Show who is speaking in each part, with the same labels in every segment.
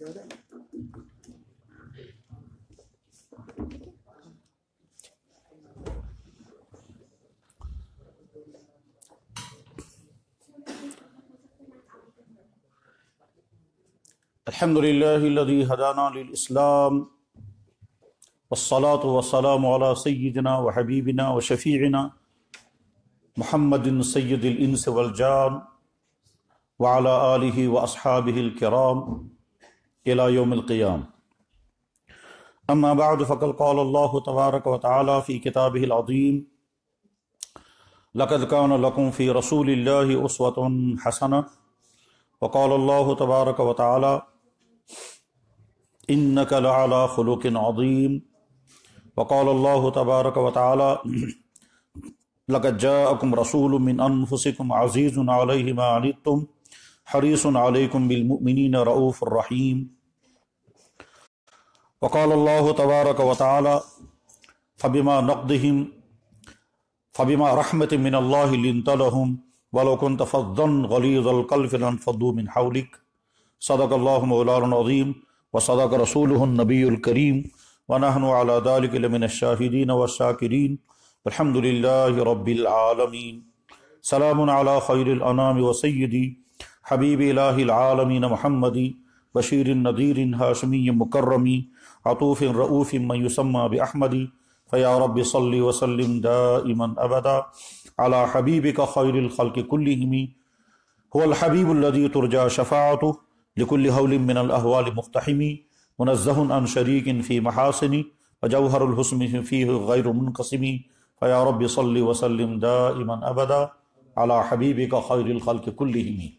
Speaker 1: الحمد لله الذي هدانا للإسلام والصلاة والسلام على سيدنا وحبيبنا وشفيعنا محمد سيد الإنس والجان وعلى آله وأصحابه الكرام إلى يوم القيامة أما بعد فقد قال الله تبارك وتعالى في كتابه العظيم لقد كان لكم في رسول الله أسوة حسنة وقال الله تبارك وتعالى إنك لعلى خلق عظيم وقال الله تبارك وتعالى لقد جاءكم رسول من أنفسكم عزيز عليه ما عنتم حريص عليكم بالمؤمنين رؤوف رحيم वक़ाल तबारक वाली फ़बिमा नकदम फ़बिमा रहमत मिनल्लाम वलोकन तफ़न गलीज़लकलफ़िनफ़दूमिन हाउलिक सदक अल्लाम व सदक रसूलनबीकरीम वनहन अलादालमिन शाहिदीन व शाकिरीन अलहमदिल्ला रबीआलमीन सलाम खैरनाम वसैदी हबीब आलमीन महमदी बशीर नदीर हाशमी मुकर्रमी عطوف رؤوف من يسمى بأحمد فيا رب صل وسلم دائما أبدا على حبيبك خير الخلق كلهم هو الحبيب الذي ترجى شفاعته لكل هول من الأهوال مقتحمي منزه عن شريك في محاسن وجوهر الحسن فيه غير منقسم فيا رب صل وسلم دائما أبدا على حبيبك خير الخلق كلهم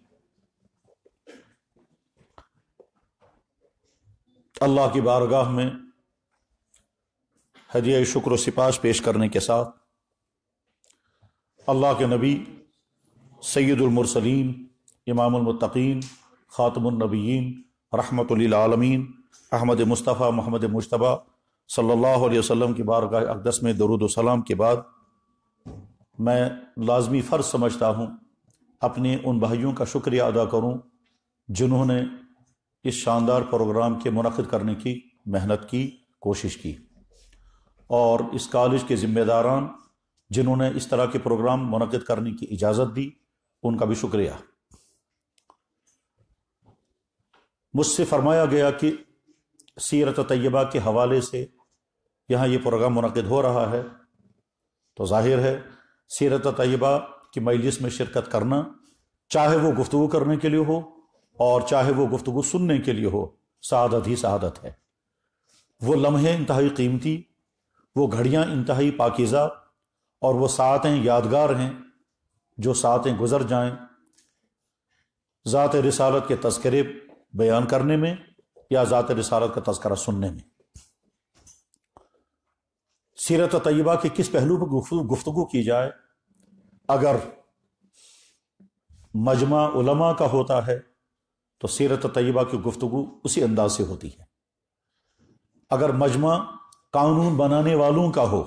Speaker 1: अल्लाह की बारगाह में हदिया शुक्र सिपाश पेश करने के साथ अल्लाह के नबी सैदुलमरसलीन इमामतकीन ख़ातमनबीन रहमतलमीन अहमद मुस्तफ़ा मोहम्मद मुशतबा सल्लल्लाहु अलैहि वसल्लम की बारगाह अकदस में दरुद सलाम के बाद मैं लाजमी फ़र्ज समझता हूँ अपने उन भाइयों का शुक्रिया अदा करूँ जिन्होंने इस शानदार प्रोग्राम के मुनद करने की मेहनत की कोशिश की और इस कॉलेज के ज़िम्मेदारान जिन्होंने इस तरह के प्रोग्राम मुनद करने की इजाज़त दी उनका भी शुक्रिया मुझसे फरमाया गया कि सीरत तय्यबा के हवाले से यहाँ ये प्रोग्राम मुनद हो रहा है तो जाहिर है सीरत तय्यबा की मजलिस में शिरकत करना चाहे वो गुफ्तु करने के लिए हो और चाहे वो गुफ्तगु सुनने के लिए हो सदत ही सदत है वो लम्हे इंतहाई कीमती वो घड़ियाँ इंतहाई पाकिज़ा और वह सातें यादगार हैं जो सातें गुजर जाएं ज़ात के तस्करे बयान करने में या ज़ात रिसालत का तस्करा सुनने में सीरत तयबा के किस पहलू पर गुफ्तु की जाए अगर मजमा उलमा का होता है तो सीरत तयबा की गुफ्तु उसी अंदाज से होती है अगर मजमा कानून बनाने वालों का हो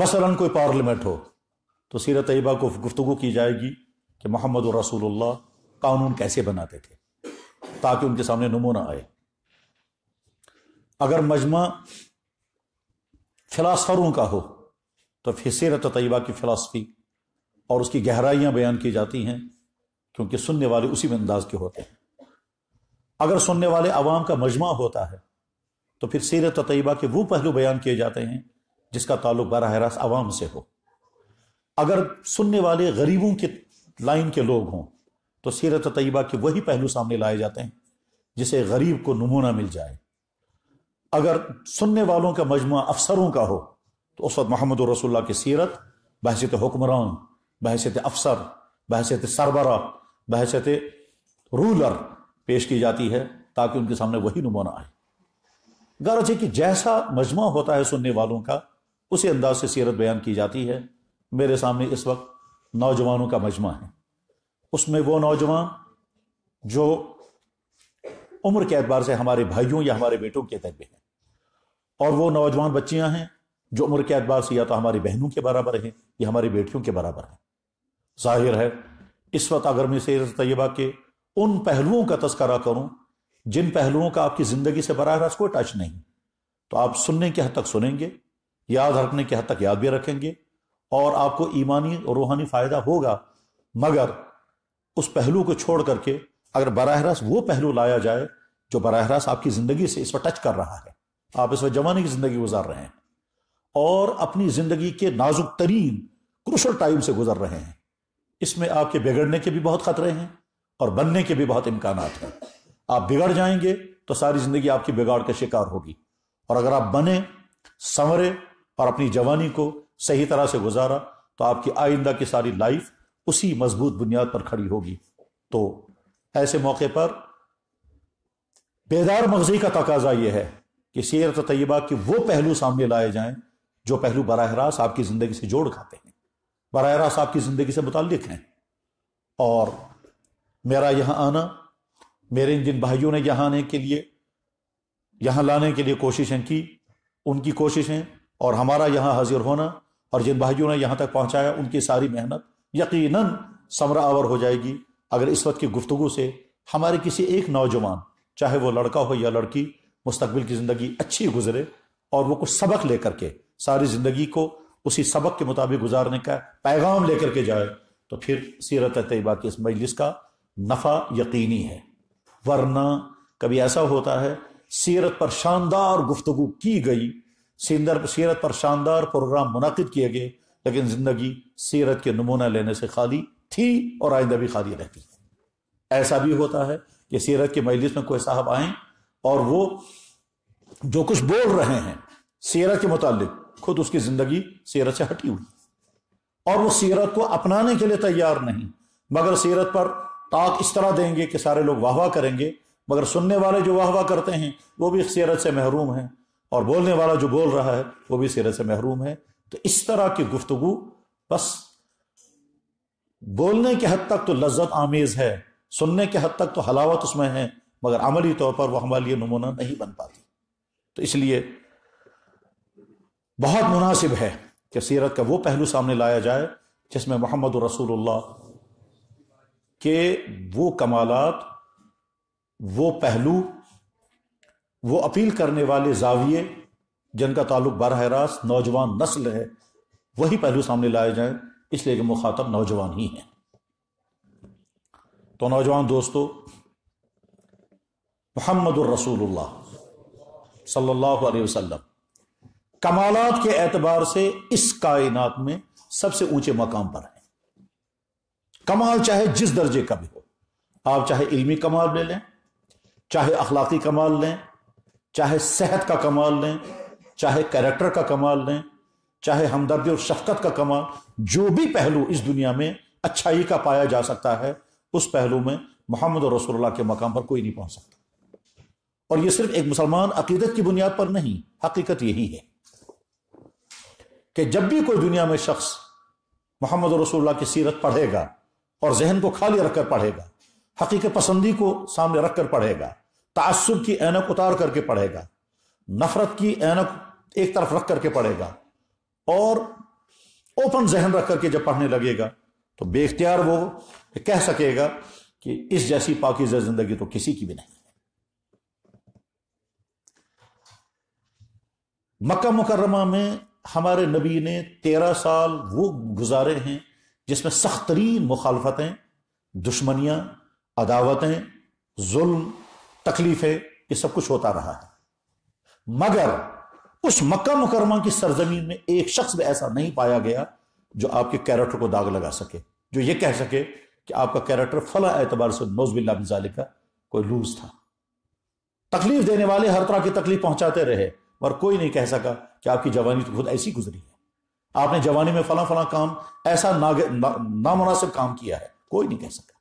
Speaker 1: मसलन कोई पार्लियामेंट हो तो सीरत तयबा को गुफ्तु की जाएगी कि मोहम्मद और रसूल कानून कैसे बनाते थे ताकि उनके सामने नमूना आए अगर मजमा फिलासफरों का हो तो फिर सीरत तयबा की फिलासफी और उसकी गहराइयां बयान की जाती हैं क्योंकि सुनने वाले उसी में अंदाज के होते हैं अगर सुनने वाले अवाम का मजमा होता है तो फिर सीरत तयबा के वो पहलू बयान किए जाते हैं जिसका ताल्लुक बरह रास्त आवाम से हो अगर सुनने वाले गरीबों के लाइन के लोग हों तो सीरत तयबा के वही पहलू सामने लाए जाते हैं जिसे गरीब को नमूना मिल जाए अगर सुनने वालों का मजमा अफसरों का हो तो उस वक्त मोहम्मद रसोल्ला की सीरत बहसीत हुक्मरान बहसीत अफसर बहसीत सरबरा बहसत रूलर पेश की जाती है ताकि उनके सामने वही नमूना आए गर्ज है कि जैसा मजमा होता है सुनने वालों का उसी अंदाज से सीरत बयान की जाती है मेरे सामने इस वक्त नौजवानों का मजमा है उसमें वो नौजवान जो उम्र के एतबार से हमारे भाइयों या हमारे बेटों के तलबे हैं और वो नौजवान बच्चियां हैं जो उम्र के एतबार से या तो हमारी बहनों के बराबर हैं या हमारी बेटियों के बराबर हैं जाहिर है इस वक्त अगर मैं सैर तैयबा के उन पहलुओं का तस्करा करूं जिन पहलुओं का आपकी जिंदगी से बराह रास्त कोई टच नहीं तो आप सुनने के हद तक सुनेंगे याद रखने के हद तक याद भी रखेंगे और आपको ईमानी और रूहानी फायदा होगा मगर उस पहलू को छोड़ करके अगर बरह रास्त वो पहलू लाया जाए जो बरह रास्त आपकी जिंदगी से इस पर टच कर रहा है आप इस वक्त जमाने की जिंदगी गुजार रहे हैं और अपनी जिंदगी के नाजुक तरीन क्रुशल टाइम से गुजर रहे हैं इसमें आपके बिगड़ने के भी बहुत खतरे हैं और बनने के भी बहुत इम्कान हैं आप बिगड़ जाएंगे तो सारी जिंदगी आपकी बिगाड़ का शिकार होगी और अगर आप बने संवरे और अपनी जवानी को सही तरह से गुजारा तो आपकी आइंदा की सारी लाइफ उसी मजबूत बुनियाद पर खड़ी होगी तो ऐसे मौके पर बेदार मगजी का तकाजा यह है कि सीरत तयबा के वो पहलू सामने लाए जाएं जो पहलू बराह रास्त आपकी जिंदगी से जोड़ खाते हैं बर रास्त साहब की ज़िंदगी से मुतक़ हैं और मेरा यहाँ आना मेरे इन जिन भाइयों ने यहाँ आने के लिए यहाँ लाने के लिए कोशिशें की उनकी कोशिशें और हमारा यहाँ हाजिर होना और जिन भाइयों ने यहाँ तक पहुँचाया उनकी सारी मेहनत यकीन समरा आवर हो जाएगी अगर इस वक्त की गुफ्तु से हमारे किसी एक नौजवान चाहे वो लड़का हो या लड़की मुस्तबिल की ज़िंदगी अच्छी गुजरे और वो कुछ सबक लेकर के सारी ज़िंदगी को उसी सबक के मुताबिक गुजारने का पैगाम लेकर के जाए तो फिर सीरत तयबा की इस मजलिस का नफ़ा यकीनी है वरना कभी ऐसा होता है सीरत पर शानदार गुफ्तु की गई सिंदर सीरत पर शानदार प्रोग्राम मुनद किए गए लेकिन ज़िंदगी सीरत के नमूना लेने से खाली थी और आइंदा भी खाली रहती है ऐसा भी होता है कि सीरत के मजलिस में कोई साहब आए और वो जो कुछ बोल रहे हैं सीरत के मुतालिक खुद उसकी जिंदगी सीरत से हटी हुई और वो सीरत को अपनाने के लिए तैयार नहीं मगर सीरत पर ताक इस तरह देंगे कि सारे लोग वाह वाह करेंगे मगर सुनने वाले जो वाह वाह करते हैं वो भी सीरत से महरूम हैं और बोलने वाला जो बोल रहा है वो भी सीरत से महरूम है तो इस तरह की गुफ्तगु बस बोलने के हद तक तो लज्जत आमेज है सुनने के हद तक तो हलावत उसमें है मगर अमली तौर पर वह हमारे लिए नमूना नहीं बन पाती तो इसलिए बहुत मुनासिब है कि सीरत का वो पहलू सामने लाया जाए जिसमें मोहम्मद रसूलुल्लाह के वो कमालत वो पहलू वो अपील करने वाले जाविये जिनका ताल्लुक बरह रास्त नौजवान नस्ल है वही पहलू सामने लाए जाए इसलिए कि मुखातब नौजवान ही हैं तो नौजवान दोस्तों मोहम्मद रसूलुल्लाह सल्लल्लाहु अलैहि वसल्लम कमालत के एतबार से इस कायनात में सबसे ऊंचे मकाम पर है कमाल चाहे जिस दर्जे का भी हो आप चाहे इल्मी कमाल ले लें चाहे अखलाकी कमाल लें चाहे सेहत का कमाल लें चाहे कैरेक्टर का कमाल लें चाहे हमदर्दी और शफकत का कमाल जो भी पहलू इस दुनिया में अच्छाई का पाया जा सकता है उस पहलू में मोहम्मद और रसोल्ला के मकाम पर कोई नहीं पहुंच सकता और यह सिर्फ एक मुसलमान अकीदत की बुनियाद पर नहीं हकीकत यही है कि जब भी कोई दुनिया में शख्स मोहम्मद रसूल्ला की सीरत पढ़ेगा और जहन को खाली रखकर पढ़ेगा हकीक पसंदी को सामने रखकर पढ़ेगा तसब की एनक उतार करके पढ़ेगा नफरत की एनक एक तरफ रख करके पढ़ेगा और ओपन जहन रख करके जब पढ़ने लगेगा तो बेख्तियार वो कह सकेगा कि इस जैसी पाकिजा जिंदगी तो किसी की भी नहीं है मक्का मुकरमा में हमारे नबी ने तेरह साल वो गुजारे हैं जिसमें सख्त तरीन मुखालफतें दुश्मनियाँ अदावतें जुल्म तकलीफ़ें ये सब कुछ होता रहा है मगर उस मक्का मुकरमा की सरजमीन में एक शख्स भी ऐसा नहीं पाया गया जो आपके कैरेक्टर को दाग लगा सके जो ये कह सके कि आपका कैरेक्टर फला एतबार से नोजबिल्ला मिजालिका कोई लूज था तकलीफ देने वाले हर तरह की तकलीफ पहुंचाते रहे मगर कोई नहीं कह सका कि आपकी जवानी तो खुद ऐसी गुजरी है आपने जवानी में फला फला काम ऐसा नामनासिब ना काम किया है कोई नहीं कह सका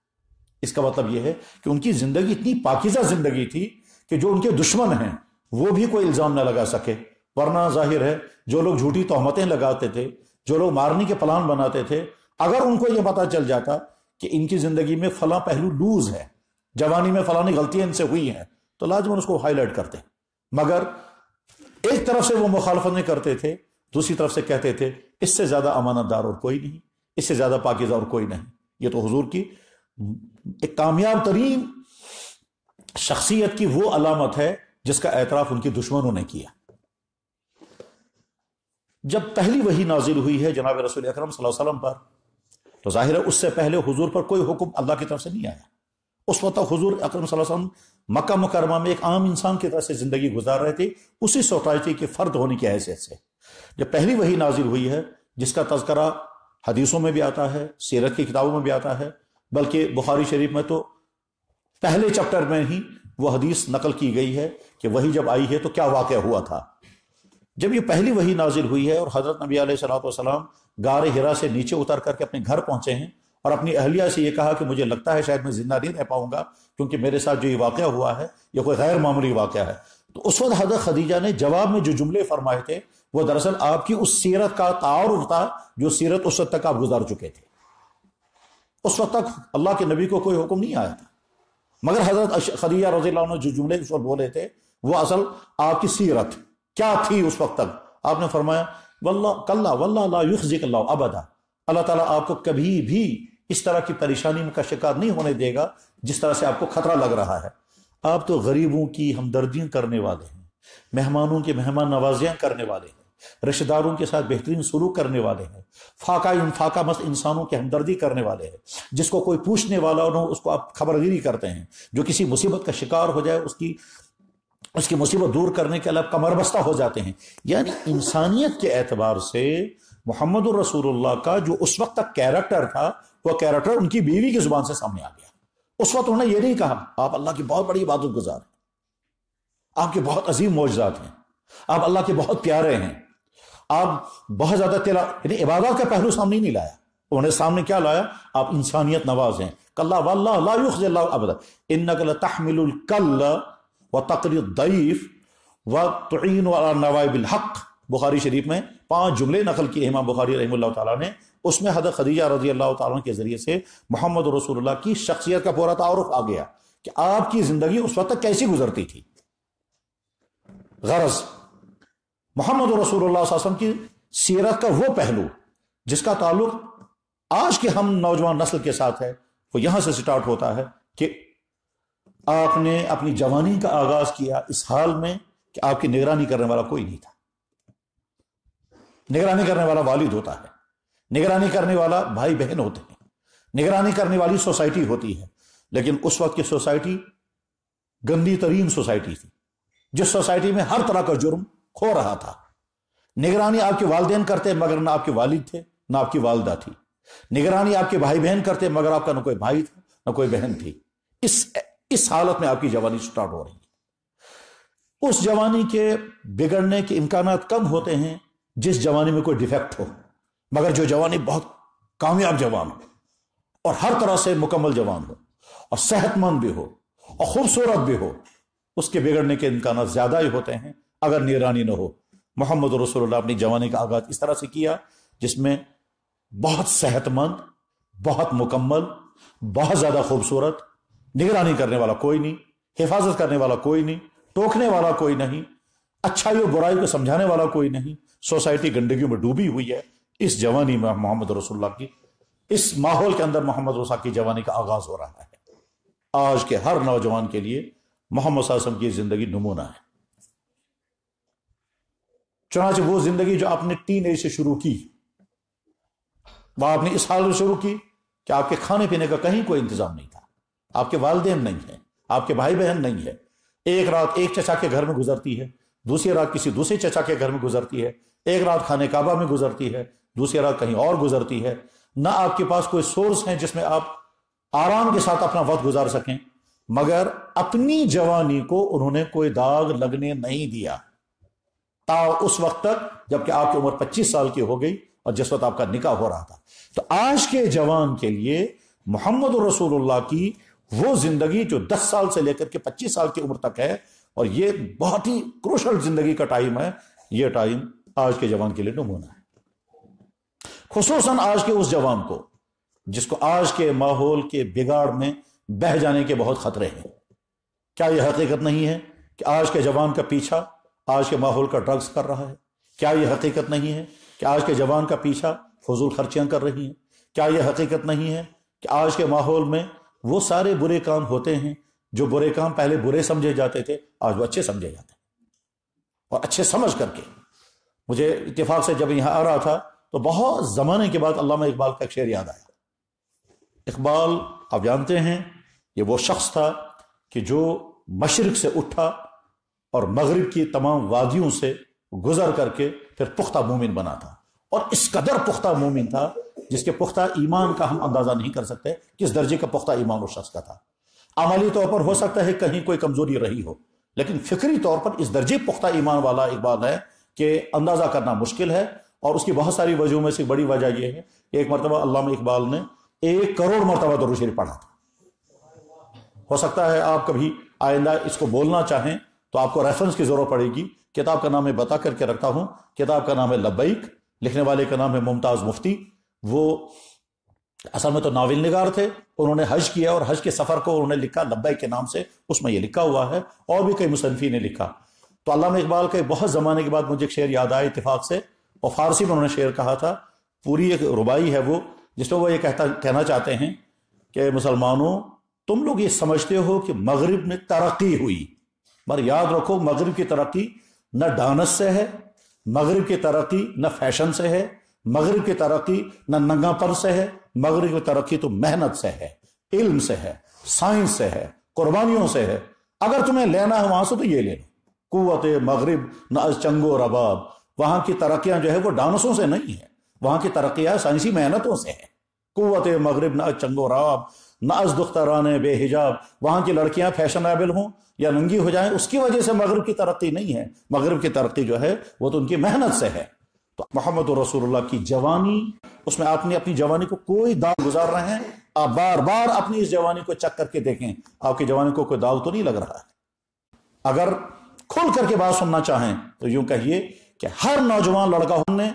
Speaker 1: इसका मतलब यह है कि उनकी जिंदगी इतनी पाकिजा जिंदगी थी कि जो उनके दुश्मन हैं वो भी कोई इल्जाम ना लगा सके वरना जाहिर है जो लोग झूठी तोहमतें लगाते थे जो लोग मारने के प्लान बनाते थे अगर उनको यह पता चल जाता कि इनकी जिंदगी में फला पहलू लूज है जवानी में फलानी गलतियां इनसे हुई हैं तो लाजमन उसको हाईलाइट करते मगर एक तरफ से वो मुखालफतें करते थे दूसरी तरफ से कहते थे इससे ज्यादा अमानतदार और कोई नहीं इससे ज्यादा पाकिजा और कोई नहीं ये तो हजूर की एक कामयाब तरीन शख्सियत की वो अलामत है जिसका एतराफ उनकी दुश्मनों ने किया जब पहली वही नाजिल हुई है जनाब रसूल अक्रम पर तो जाहिर है उससे पहले हजूर पर कोई हुक्म अल्लाह की तरफ से नहीं आया उस वक्त हजूर अक्रम मक्का मुकरमा में एक आम इंसान की तरह से ज़िंदगी गुजार रहे थे उसी सोसाइटी के फ़र्द होने की हैसियत से जब पहली वही नाजिल हुई है जिसका तस्करा हदीसों में भी आता है सीरत की किताबों में भी आता है बल्कि बुखारी शरीफ में तो पहले चैप्टर में ही वह हदीस नकल की गई है कि वही जब आई है तो क्या वाक़ हुआ था जब ये पहली वही नाजिल हुई है और हज़रत नबी सलाम गार हिरा से नीचे उतर करके अपने घर पहुंचे हैं और अपनी अहलिया से ये कहा कि मुझे लगता है शायद मैं जिंदा नहीं रह पाऊंगा क्योंकि मेरे साथ जो ये वाक़ हुआ है यह कोई गैर मामूली वाक़ है तो उस वक्त हजरत खदीजा ने जवाब में जो जुमले फरमाए थे वो दरअसल आपकी उस सीरत का तारुफ था जो सीरत उस वक्त तक आप गुजार चुके थे उस वक्त तक अल्लाह के नबी को कोई हुक्म नहीं आया था मगर हजरत खदीजा रजील ने जो जुमले उस वक्त बोले थे वो असल आपकी सीरत क्या थी उस वक्त तक आपने फरमाया वल्ला कल्ला वल्ला युख जिकल्ला अबदा अल्लाह ताला आपको कभी भी इस तरह की परेशानी का शिकार नहीं होने देगा जिस तरह से आपको खतरा लग रहा है आप तो गरीबों की हमदर्दियाँ करने वाले हैं मेहमानों की मेहमान नवाजियाँ करने वाले हैं रिश्तेदारों के साथ बेहतरीन सलूक करने वाले हैं फाका इन फाका मस्त इंसानों की हमदर्दी करने वाले हैं जिसको कोई पूछने वाला हो उसको आप खबरगिरी करते हैं जो किसी मुसीबत का शिकार हो जाए उसकी उसकी मुसीबत दूर करने के अलावा कमरबस्ता हो जाते हैं यानी इंसानियत के एतबार से मोहम्मद रसूलुल्लाह का जो उस वक्त तक कैरेक्टर था वह कैरेक्टर उनकी बीवी की जुबान से सामने आ गया उस वक्त उन्होंने यह नहीं कहा आप अल्लाह की बहुत बड़ी इबादत गुजार हैं आपके बहुत अजीम मोजात हैं आप अल्लाह के बहुत प्यारे हैं आप बहुत ज्यादा तेरा यानी इबादत का पहलू सामने ही नहीं लाया उन्हें सामने क्या लाया आप इंसानियत नवाज हैं कल्ला वल्ला अबद कल व तकर दईफ व तोन नवाबिल हक बुखारी शरीफ में पांच जुमले नकल किए इमाम बुखारी रही ने उसमें हद खदीजा रजी अल्लाह तन के ज़रिए से मोहम्मद रसूलुल्लाह की शख्सियत का पूरा तारफ आ गया कि आपकी ज़िंदगी उस वक्त कैसी गुजरती थी गरज मोहम्मद रसूल की सीरत का वो पहलू जिसका ताल्लुक आज के हम नौजवान नस्ल के साथ है वो यहां से स्टार्ट होता है कि आपने अपनी जवानी का आगाज किया इस हाल में कि आपकी निगरानी करने वाला कोई नहीं था निगरानी करने वाला वालिद होता है निगरानी करने वाला भाई बहन होते हैं निगरानी करने वाली सोसाइटी होती है लेकिन उस वक्त की सोसाइटी गंदी तरीन सोसाइटी थी जिस सोसाइटी में हर तरह का जुर्म खो रहा था निगरानी आपके वालदेन करते मगर ना आपके वालिद थे ना आपकी वालदा थी निगरानी आपके भाई बहन करते मगर आपका ना कोई भाई था ना कोई बहन थी इस इस हालत में आपकी जवानी स्टार्ट हो रही है उस जवानी के बिगड़ने के इम्कान कम होते हैं जिस जवानी में कोई डिफेक्ट हो मगर जो जवानी बहुत कामयाब जवान हो और हर तरह से मुकम्मल जवान हो और सेहतमंद भी हो और खूबसूरत भी हो उसके बिगड़ने के इम्कान ज्यादा ही होते हैं अगर निगरानी न हो मोहम्मद रसोल्ला अपनी जवानी का आगाज इस तरह से किया जिसमें बहुत सेहतमंद बहुत मुकम्मल बहुत ज्यादा खूबसूरत निगरानी करने वाला कोई नहीं हिफाजत करने वाला कोई नहीं टोकने वाला कोई नहीं अच्छाई और बुराई को समझाने वाला कोई नहीं सोसाइटी गंदगी में डूबी हुई है इस जवानी में मोहम्मद रसुल्ला की इस माहौल के अंदर मोहम्मद रसा की जवानी का आगाज हो रहा है आज के हर नौजवान के लिए मोहम्मद सासम की जिंदगी नमूना है चुनाच वो जिंदगी जो आपने टीन एज से शुरू की वह आपने इस हाल में शुरू की कि आपके खाने पीने का कहीं कोई इंतजाम नहीं था आपके वालदेन नहीं है आपके भाई बहन नहीं है एक रात एक चचा के घर में गुजरती है दूसरी रात किसी दूसरे चचा के घर में गुजरती है एक रात खाने काबा में गुजरती है दूसरी रात कहीं और गुजरती है ना आपके पास कोई सोर्स है जिसमें आप आराम के साथ अपना वक्त गुजार सकें मगर अपनी जवानी को उन्होंने कोई दाग लगने नहीं दिया ता उस वक्त तक जबकि आपकी उम्र 25 साल की हो गई और जिस वक्त आपका निकाह हो रहा था तो आज के जवान के लिए मोहम्मद रसूलुल्लाह की वो जिंदगी जो 10 साल से लेकर के 25 साल की उम्र तक है और ये बहुत ही क्रोशल जिंदगी का टाइम है ये टाइम आज के जवान के लिए नमूना है खसूस आज के उस जवान को जिसको आज के माहौल के बिगाड़ में बह जाने के बहुत खतरे हैं क्या यह हकीकत नहीं है कि आज के जवान का पीछा आज के माहौल का ड्रग्स कर रहा है क्या यह हकीकत नहीं है कि आज के जवान का पीछा फजूल खर्चियां कर रही हैं क्या यह हकीकत नहीं है कि आज के माहौल में वो सारे बुरे काम होते हैं जो बुरे काम पहले बुरे समझे जाते थे आज वो अच्छे समझे जाते हैं और अच्छे समझ करके मुझे इतफाक से जब यहां आ रहा था तो बहुत ज़माने के बाद अलामा इकबाल का शेर याद आया इकबाल आप जानते हैं ये वो शख्स था कि जो मशरक़ से उठा और मगरब की तमाम वादियों से गुजर करके फिर पुख्ता मोमिन बना था और इस कदर पुख्ता मोमिन था जिसके पुख्ता ईमान का हम अंदाज़ा नहीं कर सकते किस दर्जे का पुख्ता ईमान उस शख्स का था अमली तौर पर हो सकता है कहीं कोई कमज़ोरी रही हो लेकिन फिक्री तौर पर इस दर्जे पुख्ता ईमान वाला इकबाल है कि अंदाज़ा करना मुश्किल है और उसकी बहुत सारी वजहों में से बड़ी वजह यह है कि एक मरतबा अल्लाह इकबाल ने एक करोड़ मरतबा दरुद शरीफ पढ़ा था हो सकता है आप कभी आइंदा इसको बोलना चाहें तो आपको रेफरेंस की जरूरत पड़ेगी किताब का नाम मैं बता करके रखता हूं किताब का नाम है लब्बैक लिखने वाले का नाम है मुमताज मुफ्ती वो असल में तो नावल निगार थे उन्होंने हज किया और हज के सफर को उन्होंने लिखा लब्बई के नाम से उसमें यह लिखा हुआ है और भी कई मुसनफी ने लिखा तो अलाम इकबाल के बहुत जमाने के बाद मुझे एक शेर याद आया इतफाक से और फारसी में उन्होंने शेर कहा था पूरी एक रुबाई है वो जिसमें वो ये कहता कहना चाहते हैं कि मुसलमानों तुम लोग ये समझते हो कि मगरब में तरक्की हुई मगर याद रखो मगरब की तरक्की न डांस से है मगरब की तरक्की न फैशन से है मगरब की तरक्की न नंगापन से है मगरब की तरक्की तो मेहनत से है इल्म से है साइंस से है कुर्बानियों से है अगर तुम्हें लेना है वहां से तो ये ले लो कुत मगरब न चंगो रबाब वहां की तरक्यां जो है वो डांसों से नहीं है वहां की तरक्या साइंसी मेहनतों से है कुत मगरब ना चंगो राब ना दुख्तराने बेहिजाब वहां की लड़कियां फैशनेबल हों या नंगी हो जाएं उसकी वजह से मगरब की तरक्की नहीं है मगरब की तरक्की जो है वो तो उनकी मेहनत से है तो मोहम्मद रसूलुल्लाह की जवानी उसमें आपने अपनी जवानी को कोई दाग गुजार रहे हैं आप बार बार अपनी इस जवानी को चेक करके देखें आपकी जवानी को कोई दाग तो नहीं लग रहा है अगर खुल करके बात सुनना चाहें तो यूं कहिए कि हर नौजवान लड़का होने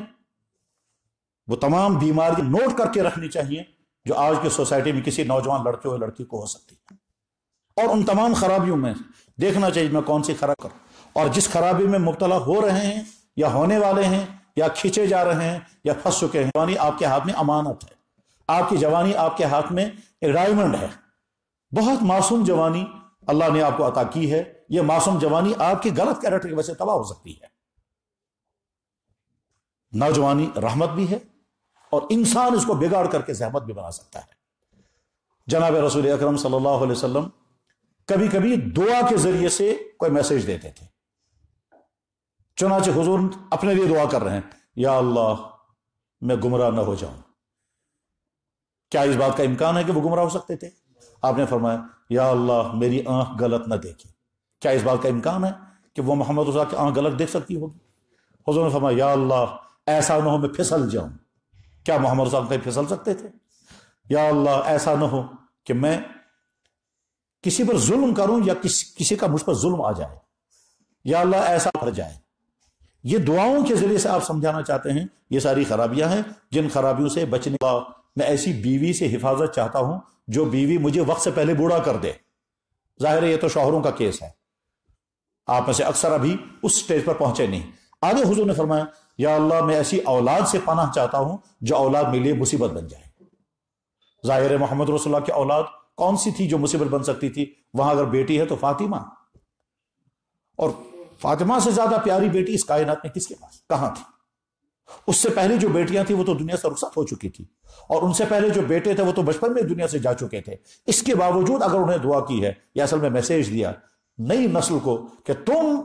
Speaker 1: वो तमाम बीमारी नोट करके रखनी चाहिए जो आज की सोसाइटी में किसी नौजवान लड़के और लड़की को हो सकती है और उन तमाम खराबियों में देखना चाहिए मैं कौन सी खराब कर और जिस खराबी में मुबतला हो रहे हैं या होने वाले हैं या खींचे जा रहे हैं या फंस चुके हैं जवानी आपके हाथ में अमानत है आपकी जवानी आपके हाथ में एक डायमंड है बहुत मासूम जवानी अल्लाह ने आपको अता की है यह मासूम जवानी आपकी गलत कैरेक्टर की वजह से तबाह हो सकती है नौजवानी रहमत भी है और इंसान इसको बिगाड़ करके जहमत भी बना सकता है जनाब रसूल अक्रम सल्लल्लाहु कभी कभी दुआ के जरिए से कोई मैसेज देते थे चुनाचे हजूर अपने लिए दुआ कर रहे हैं या अल्लाह मैं गुमराह ना हो जाऊं क्या इस बात का इम्कान है कि वो गुमराह हो सकते थे आपने फरमाया या अल्लाह मेरी आंख गलत ना देखे क्या इस बात का इम्कान है कि वो मोहम्मद उसा की आंख गलत देख सकती होगी हजूर ने फरमाया या अल्लाह ऐसा ना हो मैं फिसल जाऊं क्या मोहम्मद रसूल कहीं फिसल सकते थे या अल्लाह ऐसा ना हो कि मैं किसी पर जुल्म करूं या किस, किसी का मुझ पर जुल्म आ जाए या अल्लाह ऐसा भर जाए ये दुआओं के जरिए से आप समझाना चाहते हैं ये सारी खराबियां हैं जिन खराबियों से बचने का मैं ऐसी बीवी से हिफाजत चाहता हूं जो बीवी मुझे वक्त से पहले बूढ़ा कर दे जाहिर है ये तो शोहरों का केस है आप में से अक्सर अभी उस स्टेज पर पहुंचे नहीं आगे हुजूर ने फरमाया या अल्लाह मैं ऐसी औलाद से पनाह चाहता हूं जो औलाद मेरे लिए मुसीबत बन जाए जाहिर मोहम्मद रसोल्ला की औलाद कौन सी थी जो मुसीबत बन सकती थी वहां अगर बेटी है तो फातिमा और फातिमा से ज्यादा प्यारी बेटी इस कायनात में किसके पास कहाँ थी उससे पहले जो बेटियां थी वो तो दुनिया से रुखसत हो चुकी थी और उनसे पहले जो बेटे थे वो तो बचपन में दुनिया से जा चुके थे इसके बावजूद अगर उन्हें दुआ की है या असल में मैसेज दिया नई नस्ल को कि तुम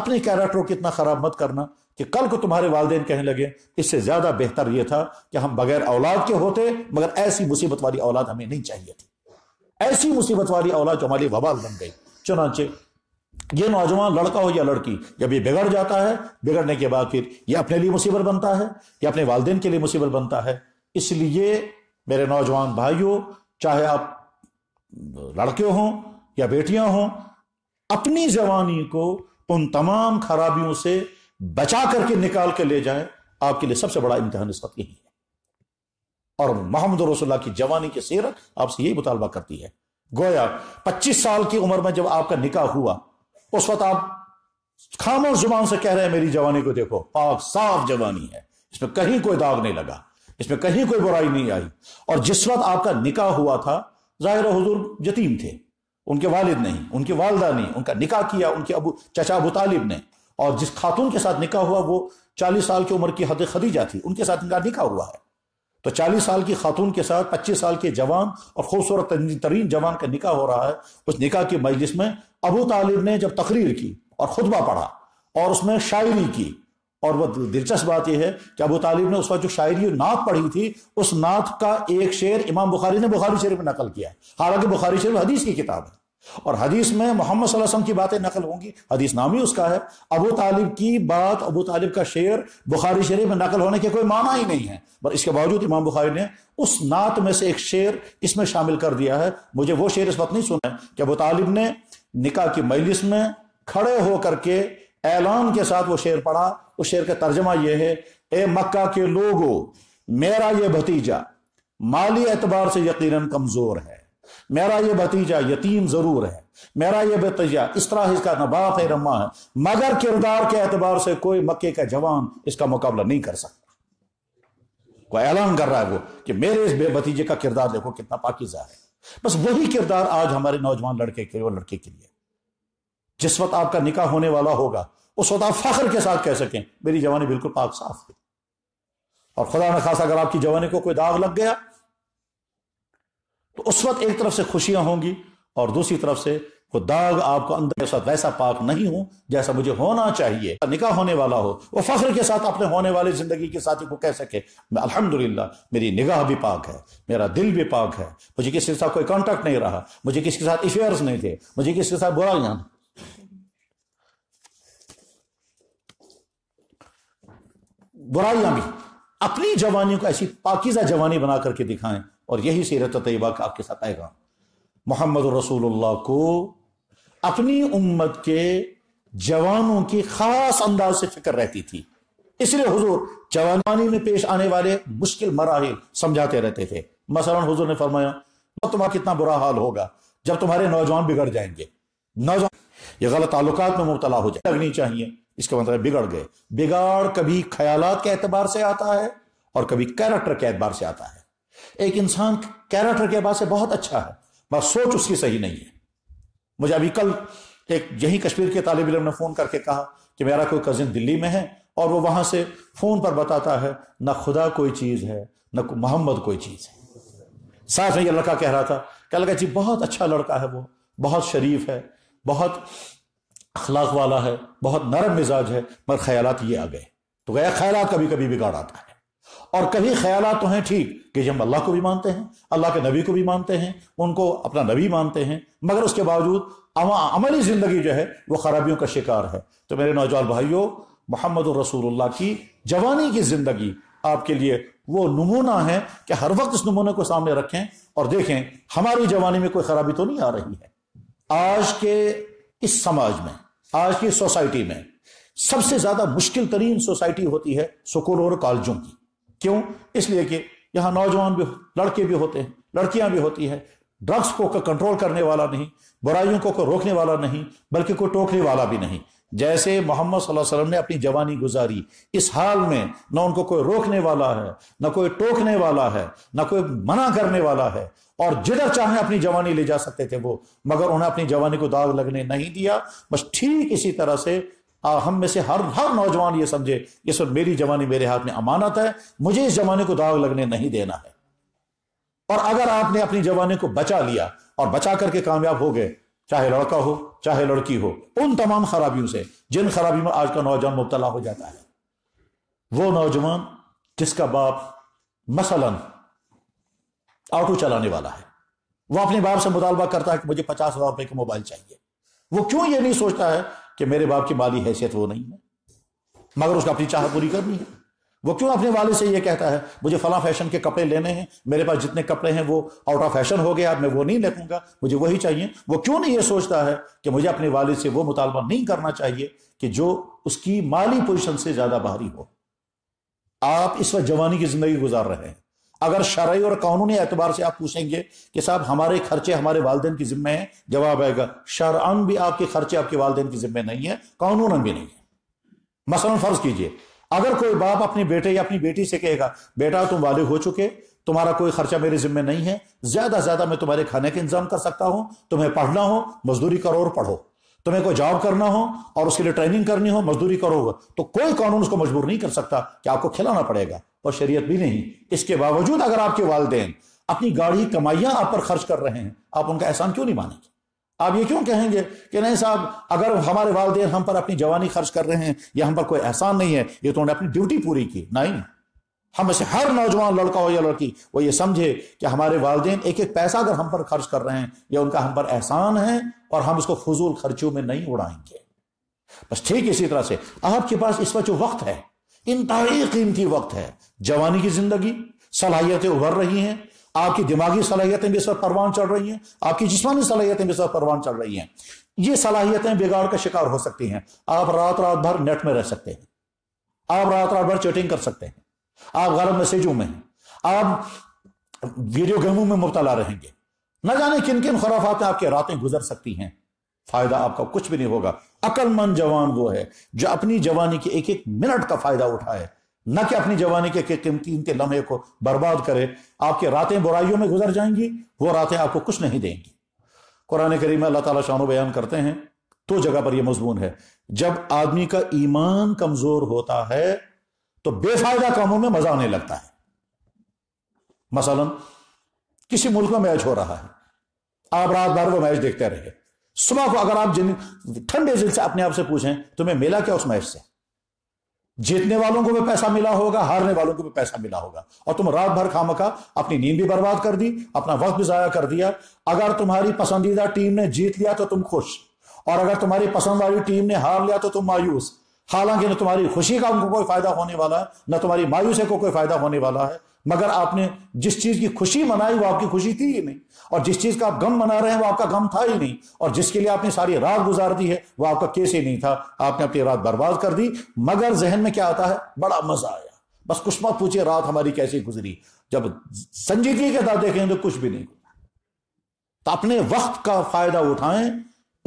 Speaker 1: अपने कैरेक्टर को इतना खराब मत करना कि कल को तुम्हारे वालदेन कहने लगे इससे ज्यादा बेहतर यह था कि हम बगैर औलाद के होते मगर ऐसी मुसीबत वाली औलाद हमें नहीं चाहिए थी ऐसी मुसीबत वाली औलाद जो हमारी वबाल बन गई चुनाचे ये नौजवान लड़का हो या लड़की जब ये बिगड़ जाता है बिगड़ने के बाद फिर ये अपने लिए मुसीबत बनता है या अपने वालदेन के लिए मुसीबत बनता है इसलिए मेरे नौजवान भाइयों चाहे आप लड़के हों या बेटियां हों अपनी जवानी को उन तमाम खराबियों से बचा करके निकाल के ले जाए आपके लिए सबसे बड़ा इम्तहान इस वक्त यही है और मोहम्मद रसुल्ला की जवानी की सीरत आपसे यही मुतालबा करती है गोया पच्चीस साल की उम्र में जब आपका निकाह हुआ उस वक्त आप खामोश जुबान से कह रहे हैं मेरी जवानी को देखो पाक साफ जवानी है इसमें कहीं कोई दाग नहीं लगा इसमें कहीं कोई बुराई नहीं आई और जिस वक्त आपका निकाह हुआ था जाहिर हजूर यतीम थे उनके वालिद नहीं उनकी वालदा नहीं उनका निकाह किया उनके अबू चचा अबू तालिब ने और जिस खातून के साथ निकाह हुआ वो चालीस साल की उम्र की हद खदीजा थी उनके साथ इनका निकाह हुआ है तो चालीस साल की खातून के साथ पच्चीस साल के जवान और खूबसूरत तरीन जवान का निका हो रहा है उस निका की मजलिस में अबू तालिब ने जब तकरीर की और खुतबा पढ़ा और उसमें शायरी की और वह दिलचस्प बात यह है कि अबू तालिब ने उस वक्त जो शायरी नात पढ़ी थी उस नात का एक शेर इमाम बुखारी ने बुखारी शेर में नकल किया हालांकि बुखारी शेर हदीस की किताब है और हदीस में मोहम्मद वसल्लम की बातें नकल होंगी हदीस नाम ही उसका है अबू तालिब की बात अबू तालिब का शेर बुखारी शरीफ में नकल होने के कोई माना ही नहीं है पर इसके बावजूद इमाम बुखारी ने उस नात में से एक शेर इसमें शामिल कर दिया है मुझे वो शेर इस वक्त नहीं सुना है कि अबू तालिब ने निका की मजलिस में खड़े होकर के ऐलान के साथ वो शेर पढ़ा उस शेर का तर्जमा यह है ए मक्का के लोगो मेरा यह भतीजा माली एतबार से यकीनन कमजोर है मेरा ये भतीजा यतीम जरूर है मेरा ये भतीजा इस तरह इसका ना बाप है रम्मा है मगर किरदार के एतबार से कोई मक्के का जवान इसका मुकाबला नहीं कर सकता को ऐलान कर रहा है वो कि मेरे इस बेभतीजे का किरदार देखो कितना पाकिजा है बस वही किरदार आज हमारे नौजवान लड़के के और लड़के के लिए जिस वक्त आपका निकाह होने वाला होगा उस वक्त आप फख्र के साथ कह सकें मेरी जवानी बिल्कुल पाक साफ है और खुदा न खास अगर आपकी जवानी को कोई दाग लग गया तो उस वक्त एक तरफ से खुशियां होंगी और दूसरी तरफ से वो दाग आपको अंदर के साथ वैसा पाक नहीं हो जैसा मुझे होना चाहिए निकाह होने वाला हो वो फख्र के साथ अपने होने वाली जिंदगी के साथी को कह सके अल्हम्दुलिल्लाह मेरी निगाह भी पाक है मेरा दिल भी पाक है मुझे किसी के साथ कोई कांटेक्ट नहीं रहा मुझे किसी के साथ इफेयर्स नहीं थे मुझे किसी के साथ बुरा ज्ञान बुराइयां भी अपनी जवानियों को ऐसी पाकिजा जवानी बना करके दिखाएं और यही सीरत तयबा का आपके साथ आएगा मोहम्मद रसूलुल्लाह को अपनी उम्मत के जवानों की खास अंदाज से फिक्र रहती थी इसलिए हुजूर जवानी में पेश आने वाले मुश्किल मराहल समझाते रहते थे मसलन हुजूर ने फरमाया तो तुम्हारा कितना बुरा हाल होगा जब तुम्हारे नौजवान बिगड़ जाएंगे नौजवान ये गलत ताल्लुक में मुबतला हो जाए लगनी चाहिए इसका मतलब बिगड़ गए बिगाड़ कभी ख्याल के एतबार से आता है और कभी कैरेक्टर के एतबार से आता है एक इंसान कैरेक्टर के बाद से बहुत अच्छा है बस सोच उसकी सही नहीं है मुझे अभी कल एक यही कश्मीर के तालब इलम ने फ़ोन करके कहा कि मेरा कोई कज़िन दिल्ली में है और वो वहां से फ़ोन पर बताता है ना खुदा कोई चीज़ है ना मोहम्मद कोई चीज़ है साथ में ये लड़का कह रहा था कह लगा जी बहुत अच्छा लड़का है वो बहुत शरीफ है बहुत अखलाक वाला है बहुत नरम मिजाज है मगर ख्याल ये आ गए तो गया ख्याल कभी कभी बिगाड़ आता है और कभी ख्याल तो हैं ठीक कि हम अल्लाह को भी मानते हैं अल्लाह के नबी को भी मानते हैं उनको अपना नबी मानते हैं मगर उसके बावजूद अमली ज़िंदगी जो है वो खराबियों का शिकार है तो मेरे नौजवान भाइयों मोहम्मद रसूल की जवानी की ज़िंदगी आपके लिए वो नमूना है कि हर वक्त इस नमूने को सामने रखें और देखें हमारी जवानी में कोई खराबी तो नहीं आ रही है आज के इस समाज में आज की सोसाइटी में सबसे ज्यादा मुश्किल तरीन सोसाइटी होती है स्कूलों और कॉलेजों की क्यों इसलिए कि यहां नौजवान भी लड़के भी होते हैं लड़कियां भी होती है ड्रग्स को कंट्रोल करने वाला नहीं बुराइयों को, को रोकने वाला नहीं बल्कि कोई टोकने वाला भी नहीं जैसे मोहम्मद वसल्लम ने अपनी जवानी गुजारी इस हाल में ना उनको कोई रोकने वाला है ना कोई टोकने वाला है ना कोई मना करने वाला है और जिधर चाहे अपनी जवानी ले जा सकते थे वो मगर उन्हें अपनी जवानी को दाग लगने नहीं दिया बस ठीक इसी तरह से और हम में से हर हर नौजवान ये समझे ये सब मेरी जवानी मेरे हाथ में अमानत है मुझे इस जमाने को दाग लगने नहीं देना है और अगर आपने अपनी जवानी को बचा लिया और बचा करके कामयाब हो गए चाहे लड़का हो चाहे लड़की हो उन तमाम खराबियों से जिन खराबियों में आज का नौजवान मुबतला हो जाता है वो नौजवान जिसका बाप मसलन ऑटो चलाने वाला है वो अपने बाप से मुतालबा करता है कि मुझे पचास हजार रुपए का मोबाइल चाहिए वो क्यों ये नहीं सोचता है कि मेरे बाप की माली हैसियत वो नहीं है मगर उसको अपनी चाह पूरी करनी है वो क्यों अपने वाले से ये कहता है मुझे फला फैशन के कपड़े लेने हैं मेरे पास जितने कपड़े हैं वो आउट ऑफ फैशन हो गया अब मैं वो नहीं लेकूंगा मुझे वही चाहिए वो क्यों नहीं ये सोचता है कि मुझे अपने वाले से वो मुतालबा नहीं करना चाहिए कि जो उसकी माली पोजिशन से ज्यादा बाहरी हो आप इस वक्त जवानी की जिंदगी गुजार रहे हैं अगर शराय और कानूनी एतबार से आप पूछेंगे कि साहब हमारे खर्चे हमारे वालदेन की जिम्मे हैं जवाब आएगा शरअन भी आपके खर्चे आपके वालदेन की जिम्मे नहीं है कानून भी नहीं है मसलन फर्ज कीजिए अगर कोई बाप अपने बेटे या अपनी बेटी से कहेगा बेटा तुम वाले हो चुके तुम्हारा कोई खर्चा मेरे जिम्मे नहीं है ज्यादा ज्यादा मैं तुम्हारे खाने का इंतजाम कर सकता हूं तुम्हें पढ़ना हो मजदूरी करो और पढ़ो तुम्हें कोई जॉब करना हो और उसके लिए ट्रेनिंग करनी हो मजदूरी करोगे तो कोई कानून उसको मजबूर नहीं कर सकता कि आपको खिलाना पड़ेगा और शरीयत भी नहीं इसके बावजूद अगर आपके वालदेन अपनी गाड़ी कमाइयां आप पर खर्च कर रहे हैं आप उनका एहसान क्यों नहीं मानेंगे आप ये क्यों कहेंगे कि नहीं साहब अगर हमारे वालदेन हम पर अपनी जवानी खर्च कर रहे हैं या हम पर कोई एहसान नहीं है ये तो उन्होंने अपनी ड्यूटी पूरी की नहीं हम ऐसे हर नौजवान लड़का हो या लड़की वो ये समझे कि हमारे वालदेन एक एक पैसा अगर हम पर खर्च कर रहे हैं या उनका हम पर एहसान है और हम इसको फजूल खर्चों में नहीं उड़ाएंगे बस ठीक इसी तरह से आपके पास इस वक्त जो वक्त है इंतहाई कीमती वक्त है जवानी की जिंदगी सलाहियतें उभर रही हैं आपकी दिमागी सलाहियतें भी इस वक्त परवान चढ़ रही हैं आपकी जिसमानी सलाहियतें भी इस वक्त परवान चढ़ रही हैं ये सलाहियतें बिगाड़ का शिकार हो सकती हैं आप रात रात भर नेट में रह सकते हैं आप रात रात भर चैटिंग कर सकते हैं आप गलत मैसेजों में आप वीडियो गेमों में मुबतला रहेंगे न जाने किन किन खुराफात में आपकी रातें गुजर सकती हैं फायदा आपका कुछ भी नहीं होगा अकलमंद जवान वो है जो अपनी जवानी के एक एक मिनट का फायदा उठाए न कि अपनी जवानी के कीमती इनके लम्हे को बर्बाद करे आपके रातें बुराइयों में गुजर जाएंगी वो रातें आपको कुछ नहीं देंगी कुरान करीम अल्लाह ताला शानो बयान करते हैं तो जगह पर यह मजमून है जब आदमी का ईमान कमजोर होता है तो बेफायदा कामों में मजा आने लगता है मसलन किसी मुल्क में मैच हो रहा है आप रात भर वो मैच देखते रहे सुबह को अगर आप जिन ठंडे दिल से अपने आप से पूछें तुम्हें मिला क्या उस मैच से जीतने वालों को भी पैसा मिला होगा हारने वालों को भी पैसा मिला होगा और तुम रात भर खामखा अपनी नींद भी बर्बाद कर दी अपना वक्त भी जाया कर दिया अगर तुम्हारी पसंदीदा टीम ने जीत लिया तो तुम खुश और अगर तुम्हारी पसंद वाली टीम ने हार लिया तो तुम मायूस हालांकि न तुम्हारी खुशी का उनको कोई फायदा होने वाला है न तुम्हारी मायूसी को कोई फायदा होने वाला है मगर आपने जिस चीज की खुशी मनाई वो आपकी खुशी थी ही नहीं और जिस चीज का आप गम मना रहे हैं वो आपका गम था ही नहीं और जिसके लिए आपने सारी रात गुजार दी है वो आपका केस ही नहीं था आपने अपनी रात बर्बाद कर दी मगर जहन में क्या आता है बड़ा मजा आया बस कुछ मत पूछे रात हमारी कैसी गुजरी जब संजीदगी के साथ देखें तो कुछ भी नहीं तो अपने वक्त का फायदा उठाएं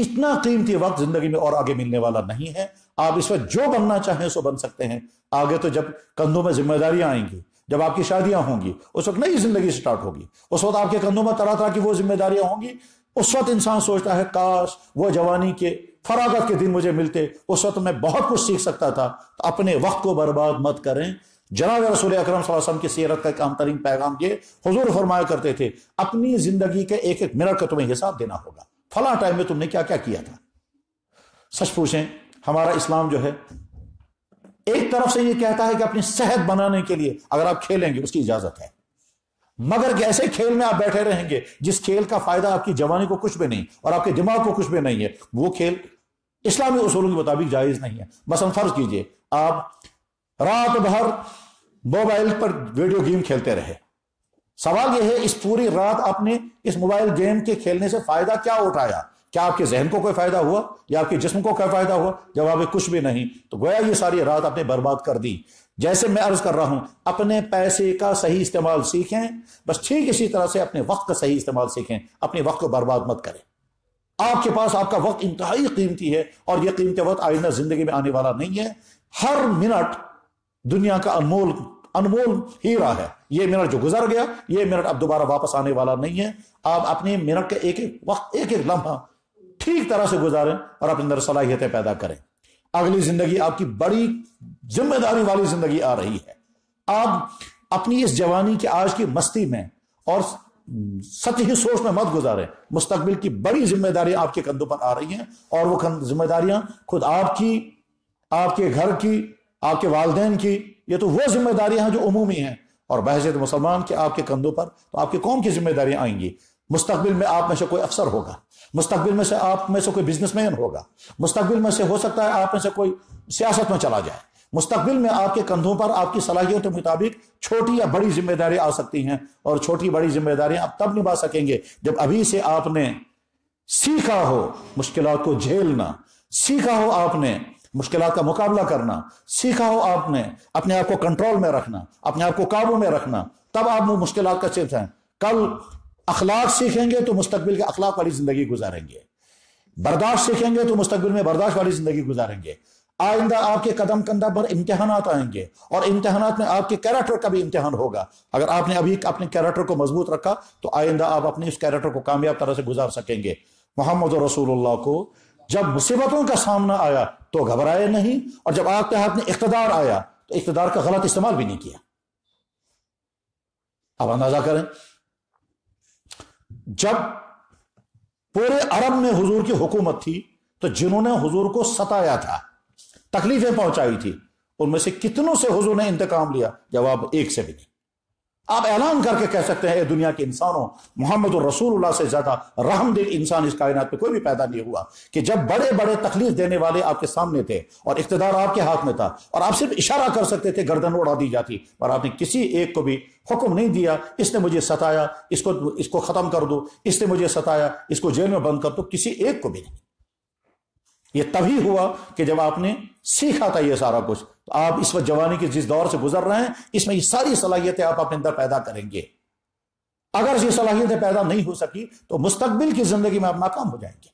Speaker 1: इतना कीमती वक्त जिंदगी में और आगे मिलने वाला नहीं है आप इस वक्त जो बनना चाहें सो बन सकते हैं आगे तो जब कंधों में जिम्मेदारियां आएंगी जब आपकी शादियां होंगी उस वक्त नई जिंदगी स्टार्ट होगी उस वक्त आपके कंधों में तरह तरह की वो जिम्मेदारियां होंगी उस वक्त इंसान सोचता है काश वो जवानी के फरागत के दिन मुझे मिलते उस वक्त मैं बहुत कुछ सीख सकता था तो अपने वक्त को बर्बाद मत करें जनाब रसूल अक्रम की सीरत का एक आम तरीन पैगाम ये हजूर फरमाया करते थे अपनी जिंदगी के एक एक मिनट का तुम्हें हिसाब देना होगा फला टाइम में तुमने क्या क्या किया था सच पूछें हमारा इस्लाम जो है एक तरफ से ये कहता है कि अपनी सेहत बनाने के लिए अगर आप खेलेंगे उसकी इजाजत है मगर ऐसे खेल में आप बैठे रहेंगे जिस खेल का फायदा आपकी जवानी को कुछ भी नहीं और आपके दिमाग को कुछ भी नहीं है वो खेल इस्लामी उसूलों के मुताबिक जायज नहीं है बस हम फर्ज कीजिए आप रात भर मोबाइल पर वीडियो गेम खेलते रहे सवाल यह है इस पूरी रात आपने इस मोबाइल गेम के खेलने से फायदा क्या उठाया क्या आपके जहन को कोई फायदा हुआ या आपके जिस्म को क्या फायदा हुआ जब आप कुछ भी नहीं तो गोया ये सारी रात आपने बर्बाद कर दी जैसे मैं अर्ज कर रहा हूं अपने पैसे का सही इस्तेमाल सीखें बस ठीक इसी तरह से अपने वक्त का सही इस्तेमाल सीखें अपने वक्त को बर्बाद मत करें आपके पास आपका वक्त इंतहाई कीमती है और यह कीमती वक्त आइंदा जिंदगी में आने वाला नहीं है हर मिनट दुनिया का अनमोल अनमोल हीरा है ये मिनट जो गुजर गया ये मिनट अब दोबारा वापस आने वाला नहीं है आप अपने मिनट का एक एक वक्त एक एक लम्हा ठीक तरह से गुजारें और अपने अंदर सलाहियतें पैदा करें अगली जिंदगी आपकी बड़ी जिम्मेदारी वाली जिंदगी आ रही है आप अपनी इस जवानी के आज की मस्ती में और सच ही सोच में मत गुजारें मुस्तकबिल की बड़ी जिम्मेदारी आपके कंधों पर आ रही हैं और वो जिम्मेदारियां खुद आपकी आपके घर की आपके वालदेन की ये तो वो जिम्मेदारियां हैं जो उमूमी हैं और बहसीत मुसलमान के आपके कंधों पर तो आपके कौम की जिम्मेदारियां आएंगी मुस्तबिल में आप में से कोई अफसर होगा मुस्तबिल में से आप में से कोई बिजनेसमैन होगा मुस्तबिल में से हो सकता है आप में से कोई सियासत में चला जाए मुस्तबिल में आपके कंधों पर आपकी सलाहियत के मुताबिक छोटी या बड़ी जिम्मेदारी आ सकती हैं और छोटी बड़ी जिम्मेदारियां आप तब निभा सकेंगे जब अभी से आपने सीखा हो मुश्किल को झेलना सीखा हो आपने मुश्किल का मुकाबला करना सीखा हो आपने अपने आप को कंट्रोल में रखना अपने आप को काबू में रखना तब आप मुश्किल का सिर्फ हैं कल अखलाक सीखेंगे तो मुस्तबिल के अखलाक वाली जिंदगी गुजारेंगे बर्दाश्त सीखेंगे तो मुस्तबिल में बर्दाश्त वाली जिंदगी गुजारेंगे आइंदा आपके कदम कंधा पर इम्तहान आएंगे और इम्तहान में आपके कैरेक्टर का भी इम्तहान होगा अगर आपने अभी अपने कैरेक्टर को मजबूत रखा तो आइंदा आप अपने उस कैरेक्टर को कामयाब तरह से गुजार सकेंगे मोहम्मद रसूलुल्लाह को जब मुसीबतों का सामना आया तो घबराए नहीं और जब आपके हाथ में इकतदार आया तो इकतदार का गलत इस्तेमाल भी नहीं किया आप अंदाजा करें जब पूरे अरब में हुजूर की हुकूमत थी तो जिन्होंने हुजूर को सताया था तकलीफें पहुंचाई थी उनमें से कितनों से हुजूर ने इंतकाम लिया जवाब एक से भी नहीं आप ऐलान करके कह सकते हैं दुनिया के इंसानों मोहम्मद रसूलुल्लाह से ज्यादा रहमदिल इंसान इस कायनात पे कोई भी पैदा नहीं हुआ कि जब बड़े बड़े तकलीफ देने वाले आपके सामने थे और इकतदार आपके हाथ में था और आप सिर्फ इशारा कर सकते थे गर्दन उड़ा दी जाती पर आपने किसी एक को भी हुक्म नहीं दिया इसने मुझे सताया इसको इसको खत्म कर दो इसने मुझे सताया इसको जेल में बंद कर दो किसी एक को भी नहीं यह तभी हुआ कि जब आपने सीखा था यह सारा कुछ तो आप इस वक्त जवानी के जिस दौर से गुजर रहे हैं इसमें ये सारी सलाहियतें आप अपने अंदर पैदा करेंगे अगर ये सलाहियतें पैदा नहीं हो सकी तो मुस्तबिल की जिंदगी में आप नाकाम हो जाएंगे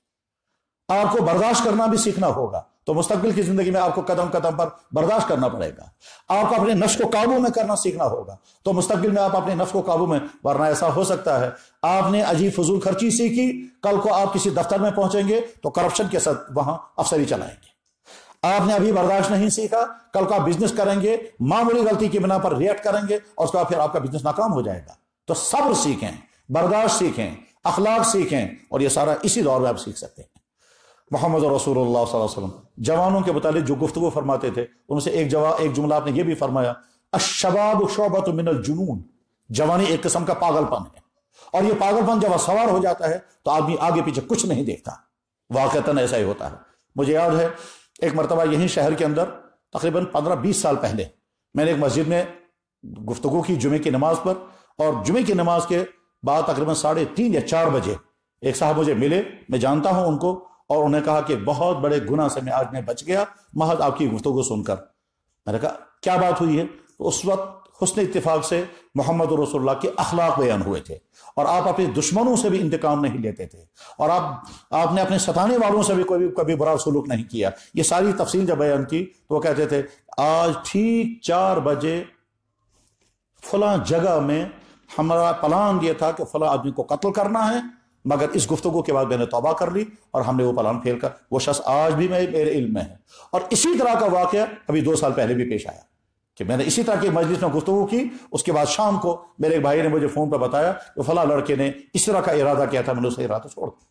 Speaker 1: आपको बर्दाश्त करना भी सीखना होगा तो मुस्तबिल की जिंदगी में आपको कदम कदम पर बर्दाश्त करना पड़ेगा आपको अपने नफ्स को काबू में करना सीखना होगा तो मुस्तबिल में आप अपने नफ्स को काबू में वरना ऐसा हो सकता है आपने अजीब फजूल खर्ची सीखी कल को आप किसी दफ्तर में पहुंचेंगे तो करप्शन के साथ वहां अफसरी चलाएंगे आपने अभी बर्दाश्त नहीं सीखा कल को आप बिजनेस करेंगे मामूली गलती की बिना पर रिएक्ट करेंगे और उसका फिर आपका बिजनेस नाकाम हो जाएगा तो सब्र सीखें बर्दाश्त सीखें अखलाक सीखें और ये सारा इसी दौर में आप सीख सकते हैं मोहम्मद रसूल वसलम जवानों के मुतालिक जो गुफ्तु फरमाते थे उनसे एक जवाब एक जुमला आपने ये भी फरमाया अशबाब शोबत मिनल जुनून जवानी एक किस्म का पागलपन है और ये पागलपन जब सवार हो जाता है तो आदमी आगे पीछे कुछ नहीं देखता वाकता ऐसा ही होता है मुझे याद है एक मरतबा यहीं शहर के अंदर तकरीबन पंद्रह बीस साल पहले मैंने एक मस्जिद में गुफ्तु की जुमे की नमाज पर और जुमे की नमाज के बाद तकरीबन साढ़े तीन या चार बजे एक साहब मुझे मिले मैं जानता हूं उनको और उन्हें कहा कि बहुत बड़े गुना से मैं आज मैं बच गया महज आपकी गुफ्तों को सुनकर मैंने कहा क्या बात हुई है तो उस वक्त हसन इतफाक से मोहम्मद रसोल्ला के अखलाक बयान हुए थे और आप अपने दुश्मनों से भी इंतकाम नहीं लेते थे और आप आपने अपने सताने वालों से भी कोई भी कभी बुरा सलूक नहीं किया ये सारी तफसील जब बयान की तो वो कहते थे आज ठीक चार बजे फला जगह में हमारा प्लान ये था कि फला आदमी को कत्ल करना है मगर इस गुफ्तु के बाद मैंने तोबा कर ली और हमने वो पलान फेल कर वो शख्स आज भी मैं मेरे इल्म में है और इसी तरह का वाक्य अभी दो साल पहले भी पेश आया कि मैंने इसी तरह की मजलिस में गुफ्तु की उसके बाद शाम को मेरे एक भाई ने मुझे फ़ोन पर बताया कि फला लड़के ने इस तरह का इरादा किया था मैंने उसका इरादा छोड़ दिया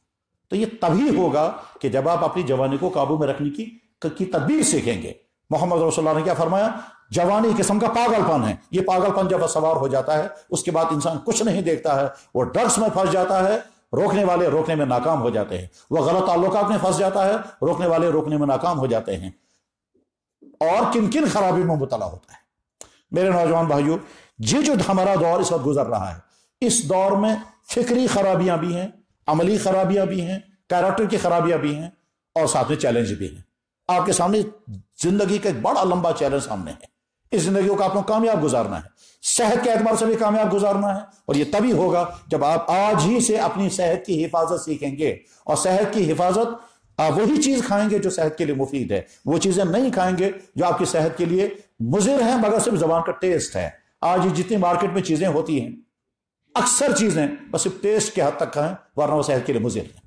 Speaker 1: तो ये तभी होगा कि जब आप अपनी जवानी को काबू में रखने की की तदबीर सीखेंगे मोहम्मद रसोल्ला ने क्या फरमाया जवानी किस्म का पागलपन है ये पागलपन जब सवार हो जाता है उसके बाद इंसान कुछ नहीं देखता है वो ड्रग्स में फंस जाता है रोकने वाले रोकने में नाकाम हो जाते हैं वह गलत ताल्लुकात में फंस जाता है रोकने वाले रोकने में नाकाम हो जाते हैं और किन किन खराबी में मुबला होता है मेरे नौजवान भाइयों ये जो हमारा दौर इस वक्त गुजर रहा है इस दौर में फिक्री खराबियां भी हैं अमली खराबियां भी हैं कैरेक्टर की खराबियां भी हैं और साथ में चैलेंज भी हैं आपके सामने जिंदगी का एक बड़ा लंबा चैलेंज सामने है इस जिंदगी को आपको कामयाब गुजारना है सेहत के एतबार से भी कामयाब गुजारना है और ये तभी होगा जब आप आज ही से अपनी सेहत की हिफाजत सीखेंगे और सेहत की हिफाजत आप वही चीज खाएंगे जो सेहत के लिए मुफीद है वो चीजें नहीं खाएंगे जो आपकी सेहत के लिए मुजिर है मगर सिर्फ जबान का टेस्ट है आज ये जितनी मार्केट में चीजें होती हैं अक्सर चीजें बस सिर्फ टेस्ट के हद तक खाएं वरना वो सेहत के लिए मुजिर है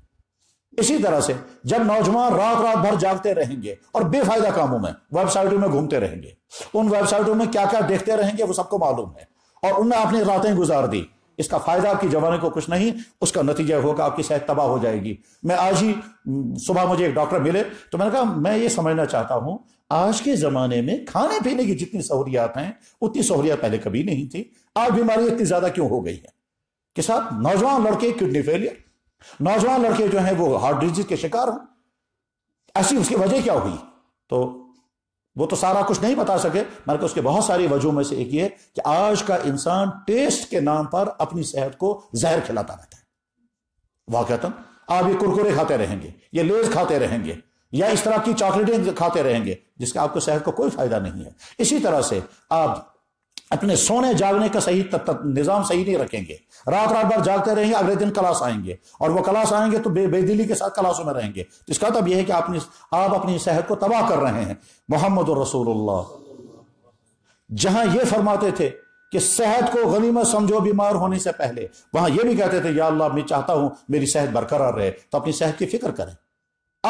Speaker 1: इसी तरह से जब नौजवान रात रात भर जागते रहेंगे और बेफायदा कामों में वेबसाइटों में घूमते रहेंगे उन वेबसाइटों में क्या क्या देखते रहेंगे वो सबको मालूम है और उनमें आपने रातें गुजार दी इसका फायदा आपकी जवानी को कुछ नहीं उसका नतीजा होगा आपकी सेहत तबाह हो जाएगी मैं आज ही सुबह मुझे एक डॉक्टर मिले तो मैंने कहा मैं ये समझना चाहता हूं आज के जमाने में खाने पीने की जितनी सहूलियात हैं उतनी सहूलियात पहले कभी नहीं थी आज बीमारी इतनी ज्यादा क्यों हो गई है कि साहब नौजवान लड़के किडनी फेलियर नौजवान लड़के जो हैं वो हार्ट डिजीज के शिकार हों ऐसी उसकी वजह क्या हुई तो वो तो सारा कुछ नहीं बता सके मगर उसके बहुत सारी वजहों में से एक ये कि आज का इंसान टेस्ट के नाम पर अपनी सेहत को जहर खिलाता रहता है वाक आप ये कुरकुरे खाते रहेंगे ये लेज खाते रहेंगे या इस तरह की चॉकलेटें खाते रहेंगे जिसका आपको सेहत को कोई फायदा नहीं है इसी तरह से आप अपने सोने जागने का सही तत, निज़ाम सही नहीं रखेंगे रात रात भर जागते रहेंगे अगले दिन क्लास आएंगे और वो क्लास आएंगे तो बे बेदिली के साथ क्लासों में रहेंगे तो इसका तब मतलब यह है कि आपने आप अपनी सेहत को तबाह कर रहे हैं मोहम्मद रसूलुल्लाह जहां ये फरमाते थे कि सेहत को गनीमत समझो बीमार होने से पहले वहां यह भी कहते थे या अल्लाह मैं चाहता हूं मेरी सेहत बरकरार रहे तो अपनी सेहत की फिक्र करें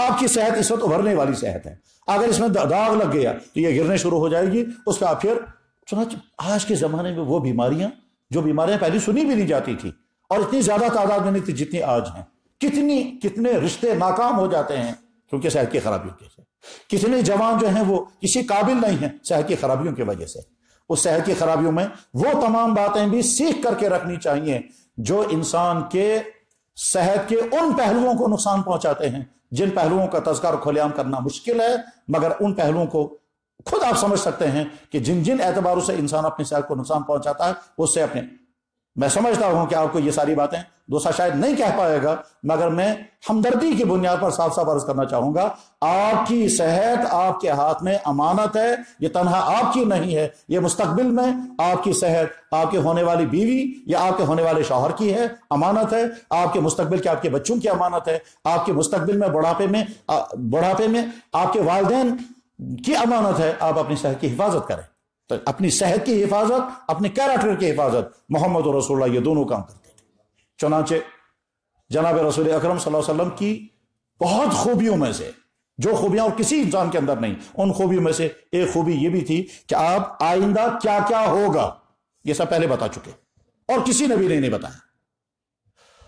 Speaker 1: आपकी सेहत इस वक्त उभरने वाली सेहत है अगर इसमें दाग लग गया तो यह गिरने शुरू हो जाएगी उस पर आप फिर चुनाच आज के ज़माने में वो बीमारियां जो बीमारियां पहले सुनी भी नहीं जाती थी और इतनी ज़्यादा तादाद में नहीं थी जितनी आज हैं कितनी कितने रिश्ते नाकाम हो जाते हैं क्योंकि सेहत की खराबियों के से कितने जवान जो हैं वो किसी काबिल नहीं हैं सेहत की खराबियों की वजह से उस सेहत की खराबियों में वो तमाम बातें भी सीख करके रखनी चाहिए जो इंसान के सेहत के उन पहलुओं को नुकसान पहुंचाते हैं जिन पहलुओं का तस्कर खुलेआम करना मुश्किल है मगर उन पहलुओं को खुद आप समझ सकते हैं कि जिन जिन एतबारों से इंसान अपनी सेहत को नुकसान पहुंचाता है उससे अपने मैं समझता हूं कि आपको ये सारी बातें दूसरा शायद नहीं कह पाएगा मगर मैं हमदर्दी की बुनियाद पर साफ साफ अर्ज करना चाहूंगा आपकी सेहत आपके हाथ में अमानत है ये तनहा आपकी नहीं है ये मुस्तबिल में आपकी सेहत आपके होने वाली बीवी या आपके होने वाले शोहर की है अमानत है आपके मुस्तबिल के आपके बच्चों की अमानत है आपके मुस्तबिल में बुढ़ापे में बुढ़ापे में आपके वालदेन की अमानत है आप अपनी सेहत की हिफाजत करें तो अपनी सेहत की हिफाजत अपने कैरेक्टर की हिफाजत मोहम्मद और रसोल्ला ये दोनों काम करते थे चुनाचे जनाब रसोल अक्रम सल्लम की बहुत खूबियों में से जो खूबियां और किसी इंसान के अंदर नहीं उन खूबियों में से एक खूबी यह भी थी कि आप आइंदा क्या क्या होगा यह सब पहले बता चुके और किसी ने भी नहीं बताया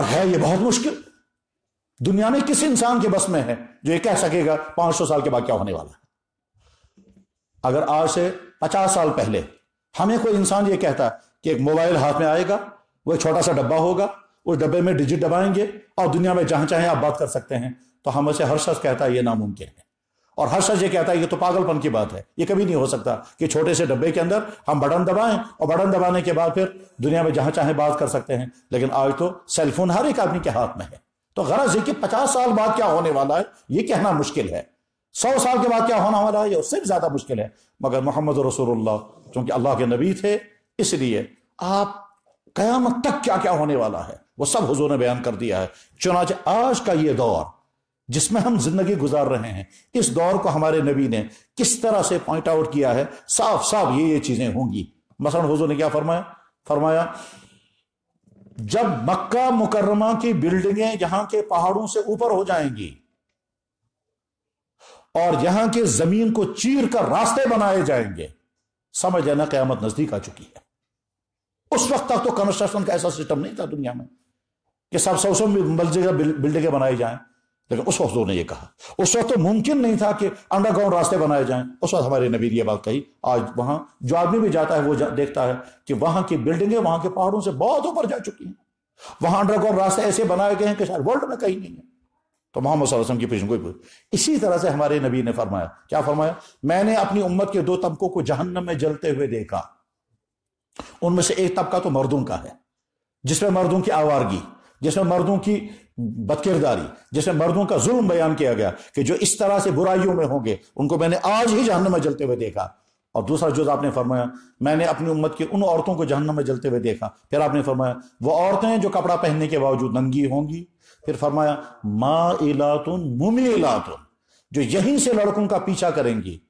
Speaker 1: और है यह बहुत मुश्किल दुनिया में किस इंसान के बस में है जो ये कह सकेगा 500 साल के बाद क्या होने वाला है अगर आज से 50 साल पहले हमें कोई इंसान ये कहता कि एक मोबाइल हाथ में आएगा वो एक छोटा सा डब्बा होगा उस डब्बे में डिजिट दबाएंगे और दुनिया में जहां चाहे आप बात कर सकते हैं तो हम उसे हर शख्स कहता है ये नामुमकिन है और हर शख्स ये कहता है ये तो पागलपन की बात है ये कभी नहीं हो सकता कि छोटे से डब्बे के अंदर हम बटन दबाएं और बटन दबाने के बाद फिर दुनिया में जहां चाहे बात कर सकते हैं लेकिन आज तो सेलफोन हर एक आदमी के हाथ में है तो गरज है कि पचास साल बाद क्या होने वाला है ये कहना मुश्किल है सौ साल के बाद क्या होना वाला है उससे भी ज्यादा मुश्किल है मगर मोहम्मद रसूल चूंकि अल्लाह के नबी थे इसलिए आप कयामत तक क्या क्या होने वाला है वो सब हजूर ने बयान कर दिया है चुनाच आज का ये दौर जिसमें हम जिंदगी गुजार रहे हैं इस दौर को हमारे नबी ने किस तरह से पॉइंट आउट किया है साफ साफ ये ये चीजें होंगी मसलन हजूर ने क्या फरमाया फरमाया जब मक्का मुकर्रमा की बिल्डिंगें यहां के पहाड़ों से ऊपर हो जाएंगी और यहां के जमीन को चीर कर रास्ते बनाए जाएंगे समझ लेना क्यामत नजदीक आ चुकी है उस वक्त तक तो कंस्ट्रक्शन का ऐसा सिस्टम नहीं था दुनिया में कि सब सौ सौ जगह बिल्डिंगें बनाई जाएं लेकिन उस वक्त उन्होंने ये कहा उस वक्त तो मुमकिन नहीं था कि अंडरग्राउंड रास्ते बनाए जाएं उस वक्त हमारे नबी ने यह बात कही आज वहां जो आदमी भी जाता है वो जा, देखता है कि वहां की बिल्डिंगें वहां के पहाड़ों से बहुत ऊपर जा चुकी हैं वहां अंडरग्राउंड रास्ते ऐसे बनाए गए हैं कि शायद वर्ल्ड में कहीं नहीं है तो मोहम्मद की पेशन कोई इसी तरह से हमारे नबी ने फरमाया क्या फरमाया मैंने अपनी उम्मत के दो तबकों को जहन्नम में जलते हुए देखा उनमें से एक तबका तो मर्दों का है जिसमें मर्दों की आवारगी जिसमें मर्दों की बदकिरदारी जिसमें मर्दों का जुल्म बयान किया गया कि जो इस तरह से बुराइयों में होंगे उनको मैंने आज ही जहन्नम में जलते हुए देखा और दूसरा जुज आपने फरमाया मैंने अपनी उम्मत की उन औरतों को जहन्नम में जलते हुए देखा फिर आपने फरमाया वो औरतें जो कपड़ा पहनने के बावजूद नंगी होंगी फिर फरमाया माँ इलातुन मुमी इलातुन जो यहीं से लड़कों का पीछा करेंगी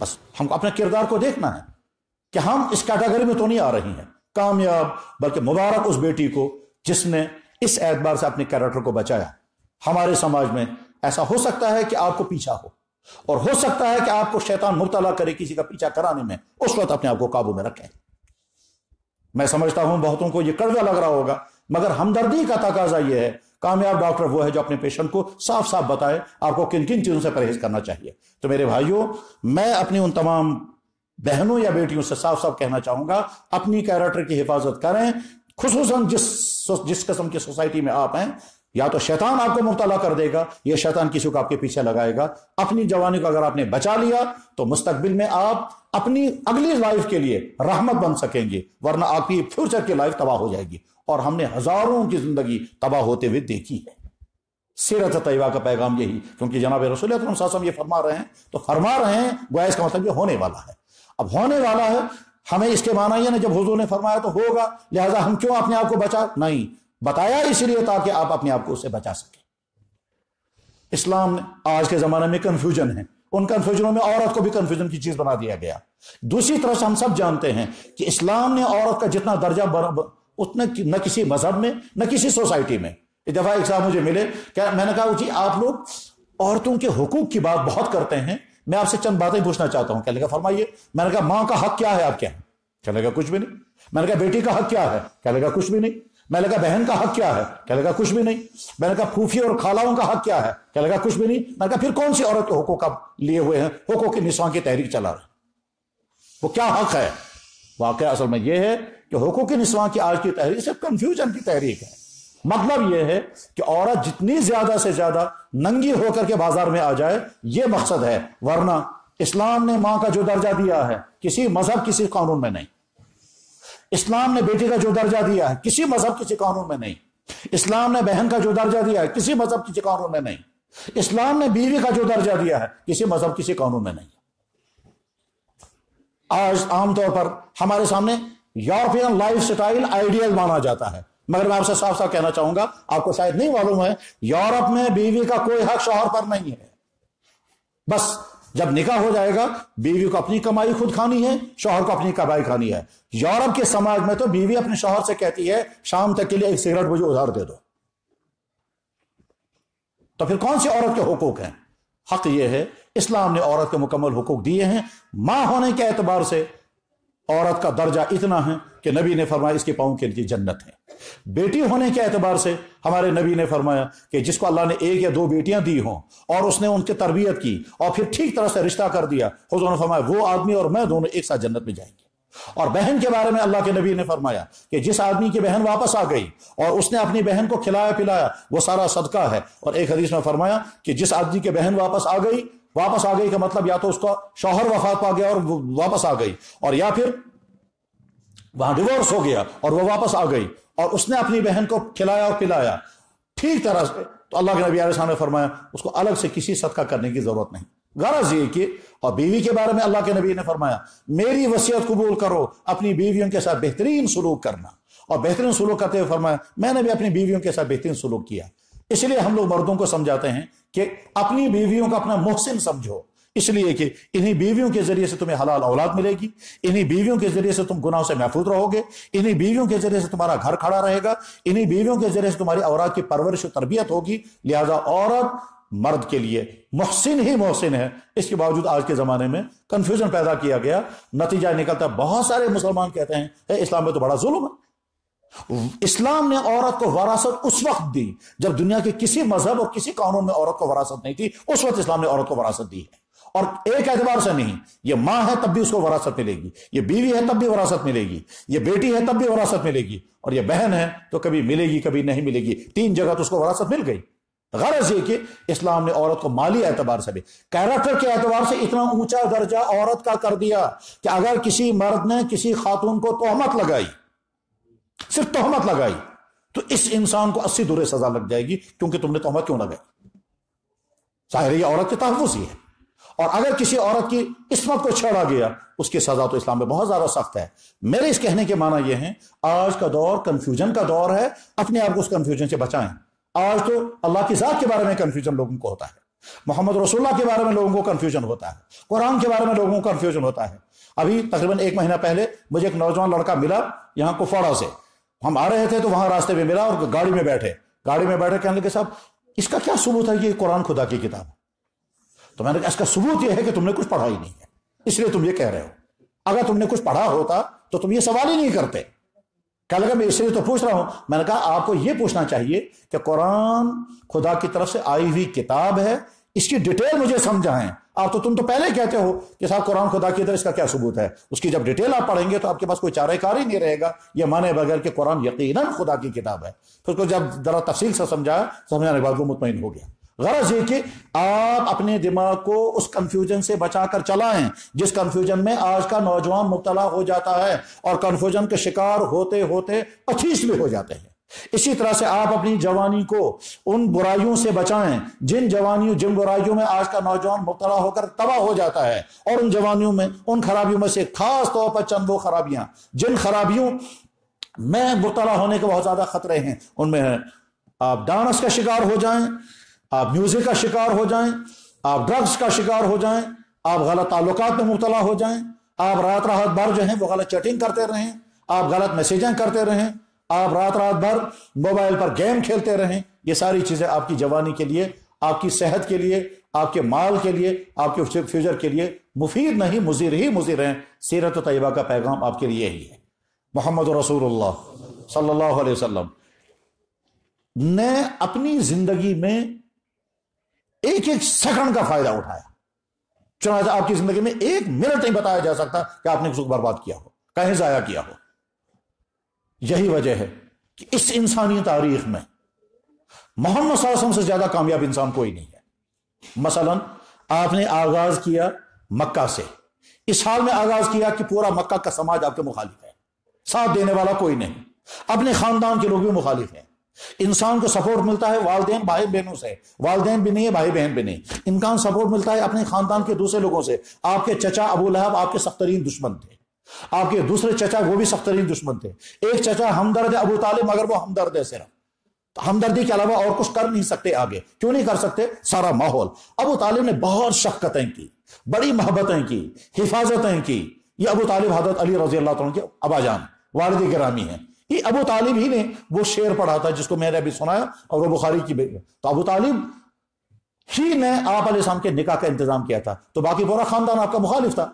Speaker 1: बस हमको अपने किरदार को देखना है कि हम इस कैटेगरी में तो नहीं आ रही हैं कामयाब बल्कि मुबारक उस बेटी को जिसने इस एतबार से अपने कैरेक्टर को बचाया हमारे समाज में ऐसा हो सकता है कि आपको पीछा हो और हो सकता है कि आपको शैतान मुबतला करे किसी का पीछा कराने में उस वक्त अपने आप को काबू में रखें मैं समझता हूं बहुतों को यह कड़वा लग रहा होगा मगर हमदर्दी का तकाजा यह है कामयाब डॉक्टर वो है जो अपने पेशेंट को साफ साफ बताए आपको किन किन चीज़ों से परहेज करना चाहिए तो मेरे भाइयों मैं अपनी उन तमाम बहनों या बेटियों से साफ साफ कहना चाहूंगा अपनी कैरेक्टर की हिफाजत करें खसूस जिस जिस कस्म की सोसाइटी में आप हैं या तो शैतान आपको मुबतला कर देगा या शैतान किसी को आपके पीछे लगाएगा अपनी जवानी को अगर आपने बचा लिया तो मुस्तकबिल में आप अपनी अगली लाइफ के लिए रहमत बन सकेंगे वरना आपकी फ्यूचर की लाइफ तबाह हो जाएगी और हमने हजारों की जिंदगी तबाह होते हुए देखी है सीरत तयबा का पैगाम यही क्योंकि जनाब रसूल ये फरमा रहे हैं तो फरमा रहे हैं गोया इसका मतलब ये होने वाला है अब होने वाला है हमें इसके माना ही ना जब हुजूर ने फरमाया तो होगा लिहाजा हम क्यों अपने आप को बचा नहीं बताया इसलिए ताकि आप अपने आप को उससे बचा सके इस्लाम आज के ज़माने में कंफ्यूजन है उन कंफ्यूजनों में औरत को भी कंफ्यूजन की चीज़ बना दिया गया दूसरी तरफ से हम सब जानते हैं कि इस्लाम ने औरत का जितना दर्जा उतना न किसी मजहब में न किसी सोसाइटी में एक दफ़ा एक साहब मुझे मिले क्या मैंने कहा जी आप लोग औरतों के हकूक की बात बहुत करते हैं मैं आपसे चंद बातें पूछना चाहता हूं कहने का फरमाइए मैंने कहा माँ का हक क्या है आपके यहाँ कहने का कुछ भी नहीं मैंने कहा बेटी का हक क्या है कहने का कुछ भी नहीं मैंने कहा बहन का हक क्या है कहने का कुछ भी नहीं मैंने कहा फूफी और खालाओं का हक क्या है कहने का कुछ भी नहीं मैंने कहा फिर कौन सी औरत के हुकों का लिए हुए हैं हुकों के निशान की तहरीक चला रहे वो क्या हक है वाकई असल में यह है कि हुकों के निशवा की आज की तहरीक सिर्फ कंफ्यूजन की तहरीक है मतलब यह है कि औरत जितनी ज्यादा से ज्यादा नंगी होकर के बाजार में आ जाए यह मकसद है वरना इस्लाम ने मां का जो दर्जा दिया है किसी मजहब किसी कानून में नहीं इस्लाम ने बेटी का जो दर्जा दिया है किसी मजहब किसी कानून में नहीं इस्लाम ने बहन का जो दर्जा दिया है किसी मजहब किसी कानून में नहीं इस्लाम ने बीवी का जो दर्जा दिया है किसी मजहब किसी कानून में नहीं आज आमतौर पर हमारे सामने यूरोपियन लाइफ स्टाइल आइडियल माना जाता है मगर मैं आपसे साफ साफ कहना चाहूंगा आपको शायद नहीं मालूम है यूरोप में बीवी का कोई हक शोहर पर नहीं है बस जब निकाह हो जाएगा बीवी को अपनी कमाई खुद खानी है शोहर को अपनी कमाई खानी है यूरोप के समाज में तो बीवी अपने शोहर से कहती है शाम तक के लिए एक सिगरेट मुझे उधार दे दो तो फिर कौन से औरत के हकूक हैं हक यह है इस्लाम ने औरत के मुकम्मल हकूक दिए हैं मां होने के एतबार से औरत का दर्जा इतना है कि नबी ने फरमाया इसके पाओं के लिए जन्नत है बेटी होने के एतबार से हमारे नबी ने फरमाया कि जिसको अल्लाह ने एक या दो बेटियां दी हों और उसने उनकी तरबियत की और फिर ठीक तरह से रिश्ता कर दिया हजूर ने फरमाया वो आदमी और मैं दोनों एक साथ जन्नत में जाएंगे और बहन के बारे में अल्लाह के नबी ने फरमाया कि जिस आदमी की बहन वापस आ गई और उसने अपनी बहन को खिलाया पिलाया वो सारा सदका है और एक हदीस में फरमाया कि जिस आदमी की बहन वापस आ गई वापस आ गई का मतलब या तो उसका शौहर वफात पा गया और वापस आ गई और या फिर वहां डिवोर्स हो गया और वह वापस आ गई और उसने अपनी बहन को खिलाया और पिलाया ठीक तरह से तो अल्लाह के नबी आ ने फरमाया उसको अलग से किसी सदका करने की जरूरत नहीं गरज ये कि और बीवी के बारे में अल्लाह के नबी ने फरमाया मेरी वसीयत कबूल करो अपनी बीवियों के साथ बेहतरीन सलूक करना और बेहतरीन सलूक करते हुए फरमाया मैंने भी अपनी बीवियों के साथ बेहतरीन सलूक किया इसलिए हम लोग मर्दों को समझाते हैं कि अपनी बीवियों का अपना मोहसिन समझो इसलिए कि इन्हीं बीवियों के जरिए से तुम्हें हलाल औलाद मिलेगी इन्हीं बीवियों के जरिए से तुम गुनाह से महफूज रहोगे इन्हीं बीवियों के जरिए से तुम्हारा घर खड़ा रहेगा इन्हीं बीवियों के जरिए से तुम्हारी औरत की परवरिश तरबियत होगी लिहाजा औरत मर्द के लिए मोहसिन ही मोहसिन है इसके बावजूद आज के ज़माने में कन्फ्यूजन पैदा किया गया नतीजा निकलता है बहुत सारे मुसलमान कहते हैं इस्लाम में तो बड़ा जुल्म है इस्लाम ने औरत को वरासत उस वक्त दी जब दुनिया के किसी मजहब और किसी कानून में औरत को वरासत नहीं थी उस वक्त इस्लाम ने औरत को वरासत दी है और एक एतबार से नहीं ये मां है तब भी उसको वरासत मिलेगी ये बीवी है तब भी वरासत मिलेगी ये बेटी है तब भी वरासत मिलेगी और यह बहन है तो कभी मिलेगी कभी नहीं मिलेगी तीन जगह तो उसको वरासत मिल गई गरज ये कि इस्लाम ने औरत को माली एतबार से भी कैरेक्टर के एतबार से इतना ऊंचा दर्जा औरत का कर दिया कि अगर किसी मर्द ने किसी खातून को तोहमत लगाई सिर्फ तोहमत लगाई तो इस इंसान को अस्सी दूर सजा लग जाएगी क्योंकि तुमने तोहमत क्यों लगाई जाहिर यह औरत के तहफुज ही है और अगर किसी औरत की इसमत को छेड़ा गया उसकी सजा तो इस्लाम में बहुत ज्यादा सख्त है मेरे इस कहने के माना यह है आज का दौर कंफ्यूजन का दौर है अपने आप को उस कंफ्यूजन से बचाएं आज तो अल्लाह की जात के बारे में कंफ्यूजन लोगों को होता है मोहम्मद रसुल्ला के बारे में लोगों को कंफ्यूजन होता है कुरान के बारे में लोगों को कंफ्यूजन होता है अभी तकरीबन एक महीना पहले मुझे एक नौजवान लड़का मिला यहां कुफवाड़ा से हम आ रहे थे तो वहां रास्ते में मिला और गाड़ी में बैठे गाड़ी में बैठे कहने लगे साहब इसका क्या सबूत है ये कुरान खुदा की किताब तो मैंने कहा इसका सबूत यह है कि तुमने कुछ पढ़ा ही नहीं है इसलिए तुम ये कह रहे हो अगर तुमने कुछ पढ़ा होता तो तुम ये सवाल ही नहीं करते कह लगा मैं इसलिए तो पूछ रहा हूं मैंने कहा आपको यह पूछना चाहिए कि कुरान खुदा की तरफ से आई हुई किताब है इसकी डिटेल मुझे समझाएं आप तो तुम तो पहले कहते हो कि साहब कुरान खुदा की तरह इसका क्या सबूत है उसकी जब डिटेल आप पढ़ेंगे तो आपके पास कोई चारेकार ही नहीं रहेगा ये माने बगैर कि कुरान यकीन खुदा की किताब है तो उसको जब जरा तफसील से समझाया समझाने के बाद वो मुतमिन हो गया गरज ये कि आप अपने दिमाग को उस कंफ्यूजन से बचाकर चलाएं जिस कंफ्यूजन में आज का नौजवान मुबतला हो जाता है और कंफ्यूजन के शिकार होते होते पचीस भी हो जाते हैं इसी तरह से आप अपनी जवानी को उन बुराइयों से बचाएं जिन जवानियों जिन बुराइयों में आज का नौजवान मुबतला होकर तबाह हो जाता है और उन जवानियों में उन खराबियों में से खास तौर पर चंद वो खराबियां जिन खराबियों में मुबतला होने के बहुत ज्यादा खतरे हैं उनमें है आप डांस का शिकार हो जाएं आप म्यूजिक का शिकार हो जाएं आप ड्रग्स का शिकार हो जाएं आप गलत ताल्लुक में मुबतला हो जाएं आप रात राहत भर जो है वो गलत चैटिंग करते रहें आप गलत मैसेजें करते रहें आप रात रात भर मोबाइल पर गेम खेलते रहें ये सारी चीज़ें आपकी जवानी के लिए आपकी सेहत के लिए आपके माल के लिए आपके फ्यूचर के लिए मुफीद नहीं मुजिर ही मुजिर हैं सीरत तयबा का पैगाम आपके लिए ही है मोहम्मद रसूल सल्लल्लाहु अलैहि वसल्लम ने अपनी जिंदगी में एक एक सेकंड का फायदा उठाया चुनाच आपकी जिंदगी में एक मिनट नहीं बताया जा सकता कि आपने कुछ बर्बाद किया हो कहीं जाया किया हो यही वजह है कि इस इंसानी तारीख में मोहम्मद सासम से ज्यादा कामयाब इंसान कोई नहीं है मसलन आपने आगाज किया मक्का से इस हाल में आगाज किया कि पूरा मक्का का समाज आपके मुखालिफ है साथ देने वाला कोई नहीं अपने खानदान के लोग भी मुखालिफ हैं इंसान को सपोर्ट मिलता है वालदेन भाई बहनों से वालदेन भी नहीं है भाई बहन भी नहीं इंसान सपोर्ट मिलता है अपने खानदान के दूसरे लोगों से आपके चचा अबू लहब आपके सख्तरीन दुश्मन थे आपके दूसरे चचा वो भी सख्त तरीन दुश्मन थे एक चचा हमदर्द है अबू तालिब अगर वो हमदर्द है सिर्फ तो हमदर्दी के अलावा और कुछ कर नहीं सकते आगे क्यों नहीं कर सकते सारा माहौल अबू तालिब ने बहुत शक्कतें की बड़ी मोहब्बतें की हिफाजतें की ये अबू तालिब हजरत अली रजी अल्लाह के अबाजान वालद ग्रामी है ये अबू तालिब ही ने वो शेर पढ़ा था जिसको मैंने अभी सुनाया और वो बुखारी की तो अबू तालिब ही ने आप के निकाह का इंतजाम किया था तो बाकी पूरा खानदान आपका मुखालिफ था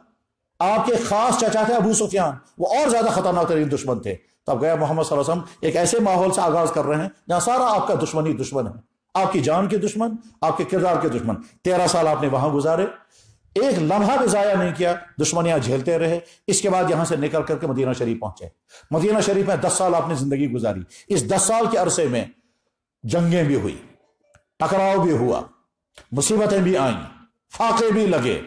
Speaker 1: आपके खास चाचा थे अबू सुफियान वो और ज्यादा खतरनाक तरीन दुश्मन थे तब गया मोहम्मद वसल्लम एक ऐसे माहौल से आगाज कर रहे हैं जहां सारा आपका दुश्मन ही दुश्मन है आपकी जान के दुश्मन आपके किरदार के दुश्मन तेरह साल आपने वहां गुजारे एक लम्हा भी जाया नहीं किया दुश्मनियां झेलते रहे इसके बाद यहां से निकल करके मदीना शरीफ पहुंचे मदीना शरीफ में दस साल आपने जिंदगी गुजारी इस दस साल के अरसे में जंगें भी हुई टकराव भी हुआ मुसीबतें भी आई फाके भी लगे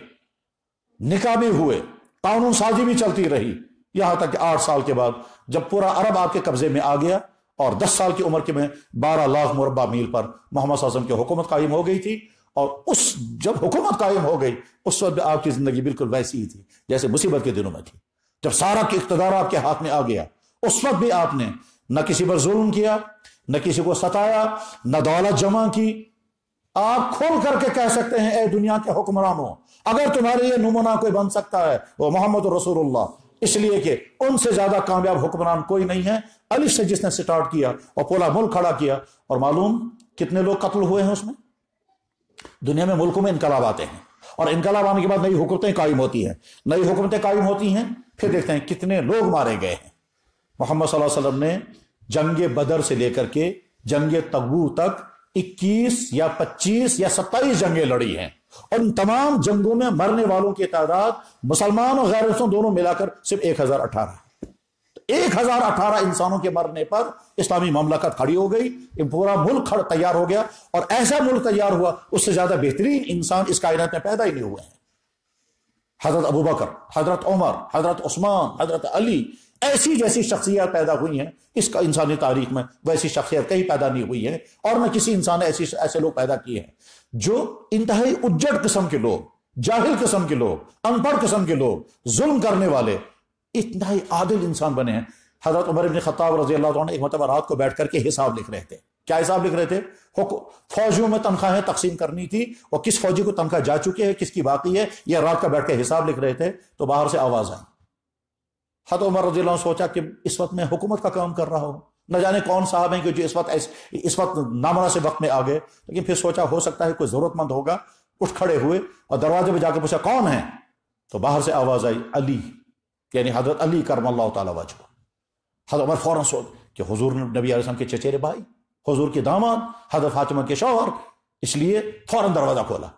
Speaker 1: निका भी हुए कानून साजी भी चलती रही यहां तक आठ साल के बाद जब पूरा अरब आपके कब्जे में आ गया और दस साल की उम्र के में बारह लाख मुरबा मील पर मोहम्मद आजम की हुकूमत कायम हो गई थी और उस जब हुकूमत कायम हो गई उस वक्त आपकी जिंदगी बिल्कुल वैसी ही थी जैसे मुसीबत के दिनों में थी जब सारा के इकतदार आपके हाथ में आ गया उस वक्त भी आपने न किसी पर जुल्म किया न किसी को सताया न दौलत जमा की आप खोल करके कह सकते हैं ए दुनिया के हुक्मरानों अगर तुम्हारे लिए नमूना कोई बन सकता है वो मोहम्मद रसूलुल्लाह इसलिए कि उनसे ज्यादा कामयाब हुक्मरान कोई नहीं है अलिफ से जिसने स्टार्ट किया और पूरा मुल्क खड़ा किया और मालूम कितने लोग कत्ल हुए हैं उसमें दुनिया में मुल्कों में इनकलाब आते हैं और इनकलाब आने के बाद नई हुकूमतें कायम होती हैं नई हुकूमतें कायम होती हैं फिर देखते हैं कितने लोग मारे गए हैं मोहम्मद वसल्लम ने जंग बदर से लेकर के जंग तबू तक 21 या 25 या 27 जंगे लड़ी हैं और इन तमाम जंगों में मरने वालों की तादाद मुसलमान और गैर मुस्लिम दोनों मिलाकर सिर्फ एक हजार अठारह तो एक हजार अठारह इंसानों के मरने पर इस्लामी ममलकत खड़ी हो गई पूरा मुल्क तैयार हो गया और ऐसा मुल्क तैयार हुआ उससे ज्यादा बेहतरीन इंसान इस कायनात में पैदा ही नहीं हुए हैं हजरत अबू बकर हजरत उमर हजरत उस्मान हजरत अली ऐसी जैसी शख्सियत पैदा हुई हैं इस इंसानी तारीख में वैसी शख्सियत कहीं पैदा नहीं हुई है और न किसी इंसान ने ऐसी ऐसे लोग पैदा किए हैं जो इंतहाई उज्जड़ किस्म के लोग जाहिल किस्म के लोग अनपढ़ किस्म के लोग जुल्म करने वाले इतना ही आदिल इंसान बने हैं हजरत उमर इबन खत्ताब रजी अल्लाह एक मतलब रात को बैठ करके हिसाब लिख रहे थे क्या हिसाब लिख रहे थे फौजियों में तनख्वाहें तकसीम करनी थी और किस फौजी को तनख्वाह जा चुकी है किसकी बाकी है यह रात का बैठ के हिसाब लिख रहे थे तो बाहर से आवाज आई हद उमर रजी सोचा कि इस वक्त मैं हुकूमत का काम कर रहा हूँ न जाने कौन साहब हैं कि जो इस वक्त इस वक्त से वक्त में आ गए लेकिन फिर सोचा हो सकता है कोई ज़रूरतमंद होगा उठ खड़े हुए और दरवाजे पर जाकर पूछा कौन है तो बाहर से आवाज़ आई अली यानी हजरत अली करम अल्लाह हजरत उमर फ़ौरन सोच कि हजूर नबी आलम के चचेरे भाई हजूर के दामाद हजरत फातिमा के शौहर इसलिए फ़ौरन दरवाज़ा खोला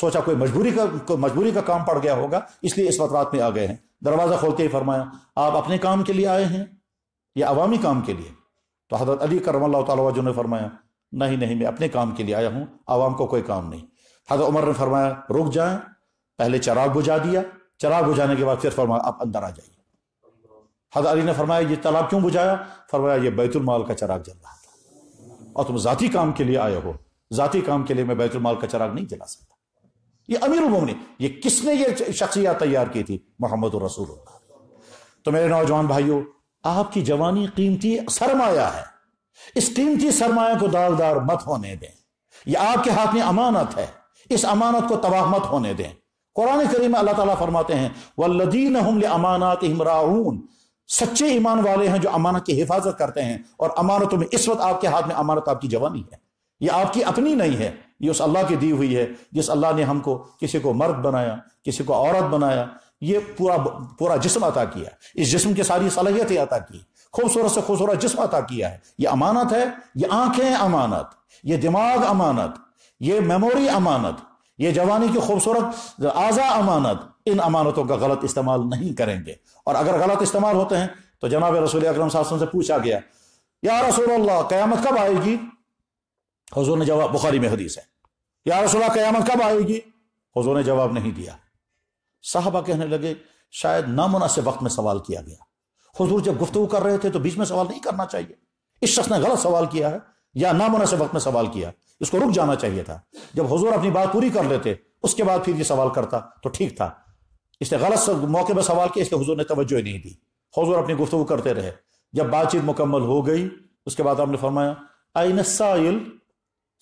Speaker 1: सोचा कोई मजबूरी का कोई मजबूरी का काम पड़ गया होगा इसलिए इस वक्त रात में आ गए हैं दरवाज़ा खोलते ही फरमाया आप अपने काम के लिए आए हैं या अवामी काम के लिए तो हजरत अली करम तजू ने फरमाया नहीं नहीं मैं अपने काम के लिए आया हूँ आवाम को कोई काम नहीं हजरत उमर ने फरमाया रुक जाए पहले चराग बुझा दिया चराग बुझाने के बाद फिर फरमाया आप अंदर आ जाइए हजरत अली ने फरमाया ये तालाब क्यों बुझाया फरमाया ये बैतुलमाल का चराग जल रहा था और तुम ज़ाती काम के लिए आए हो ज़ाती काम के लिए मैं बैतुलमाल का चराग नहीं जला सकता ये अमीर उमनी ये किसने ये शख्सियात तैयार की थी मोहम्मद रसूल तो मेरे नौजवान भाइयों आपकी जवानी कीमती सरमाया है इस कीमती सरमाया को दालदार मत होने दें ये आपके हाथ में अमानत है इस अमानत को तबाह मत होने दें कुरान करीम में अल्लाह ताला फरमाते हैं वल्लदीन हम अमानत इमराउन सच्चे ईमान वाले हैं जो अमानत की हिफाजत करते हैं और अमानतों में इस वक्त आपके हाथ में अमानत आपकी जवानी है यह आपकी अपनी नहीं है ये उस अल्लाह की दी हुई है जिस अल्लाह ने हमको किसी को मर्द बनाया किसी को औरत बनाया ये पूरा पूरा जिस्म अता किया इस जिस्म की सारी सलाहियतें अता की खूबसूरत से खूबसूरत जिस्म अता किया है ये अमानत है ये आंखें अमानत ये दिमाग अमानत ये मेमोरी अमानत ये जवानी की खूबसूरत आज़ा अमानत इन अमानतों का गलत इस्तेमाल नहीं करेंगे और अगर गलत इस्तेमाल होते हैं तो जनाब रसूल अक्रम से पूछा गया या रसूल अल्लाह कब आएगी हजूर ने जवाब बुखारी में हदीस है यार रसोला कयामत कब आएगी हजूर ने जवाब नहीं दिया साहबा कहने लगे शायद नामुनासिब वक्त में सवाल किया गया हजूर जब गुफ्तु कर रहे थे तो बीच में सवाल नहीं करना चाहिए इस शख्स ने गलत सवाल किया है या नामनासिब वक्त में सवाल किया इसको रुक जाना चाहिए था जब हजूर अपनी बात पूरी कर लेते उसके बाद फिर ये सवाल करता तो ठीक था इसने गलत मौके पर सवाल किया इसलिए हजूर ने तवज्जो नहीं दी हजूर अपनी गुफ्तु करते रहे जब बातचीत मुकम्मल हो गई उसके बाद आपने फरमाया आइन साइल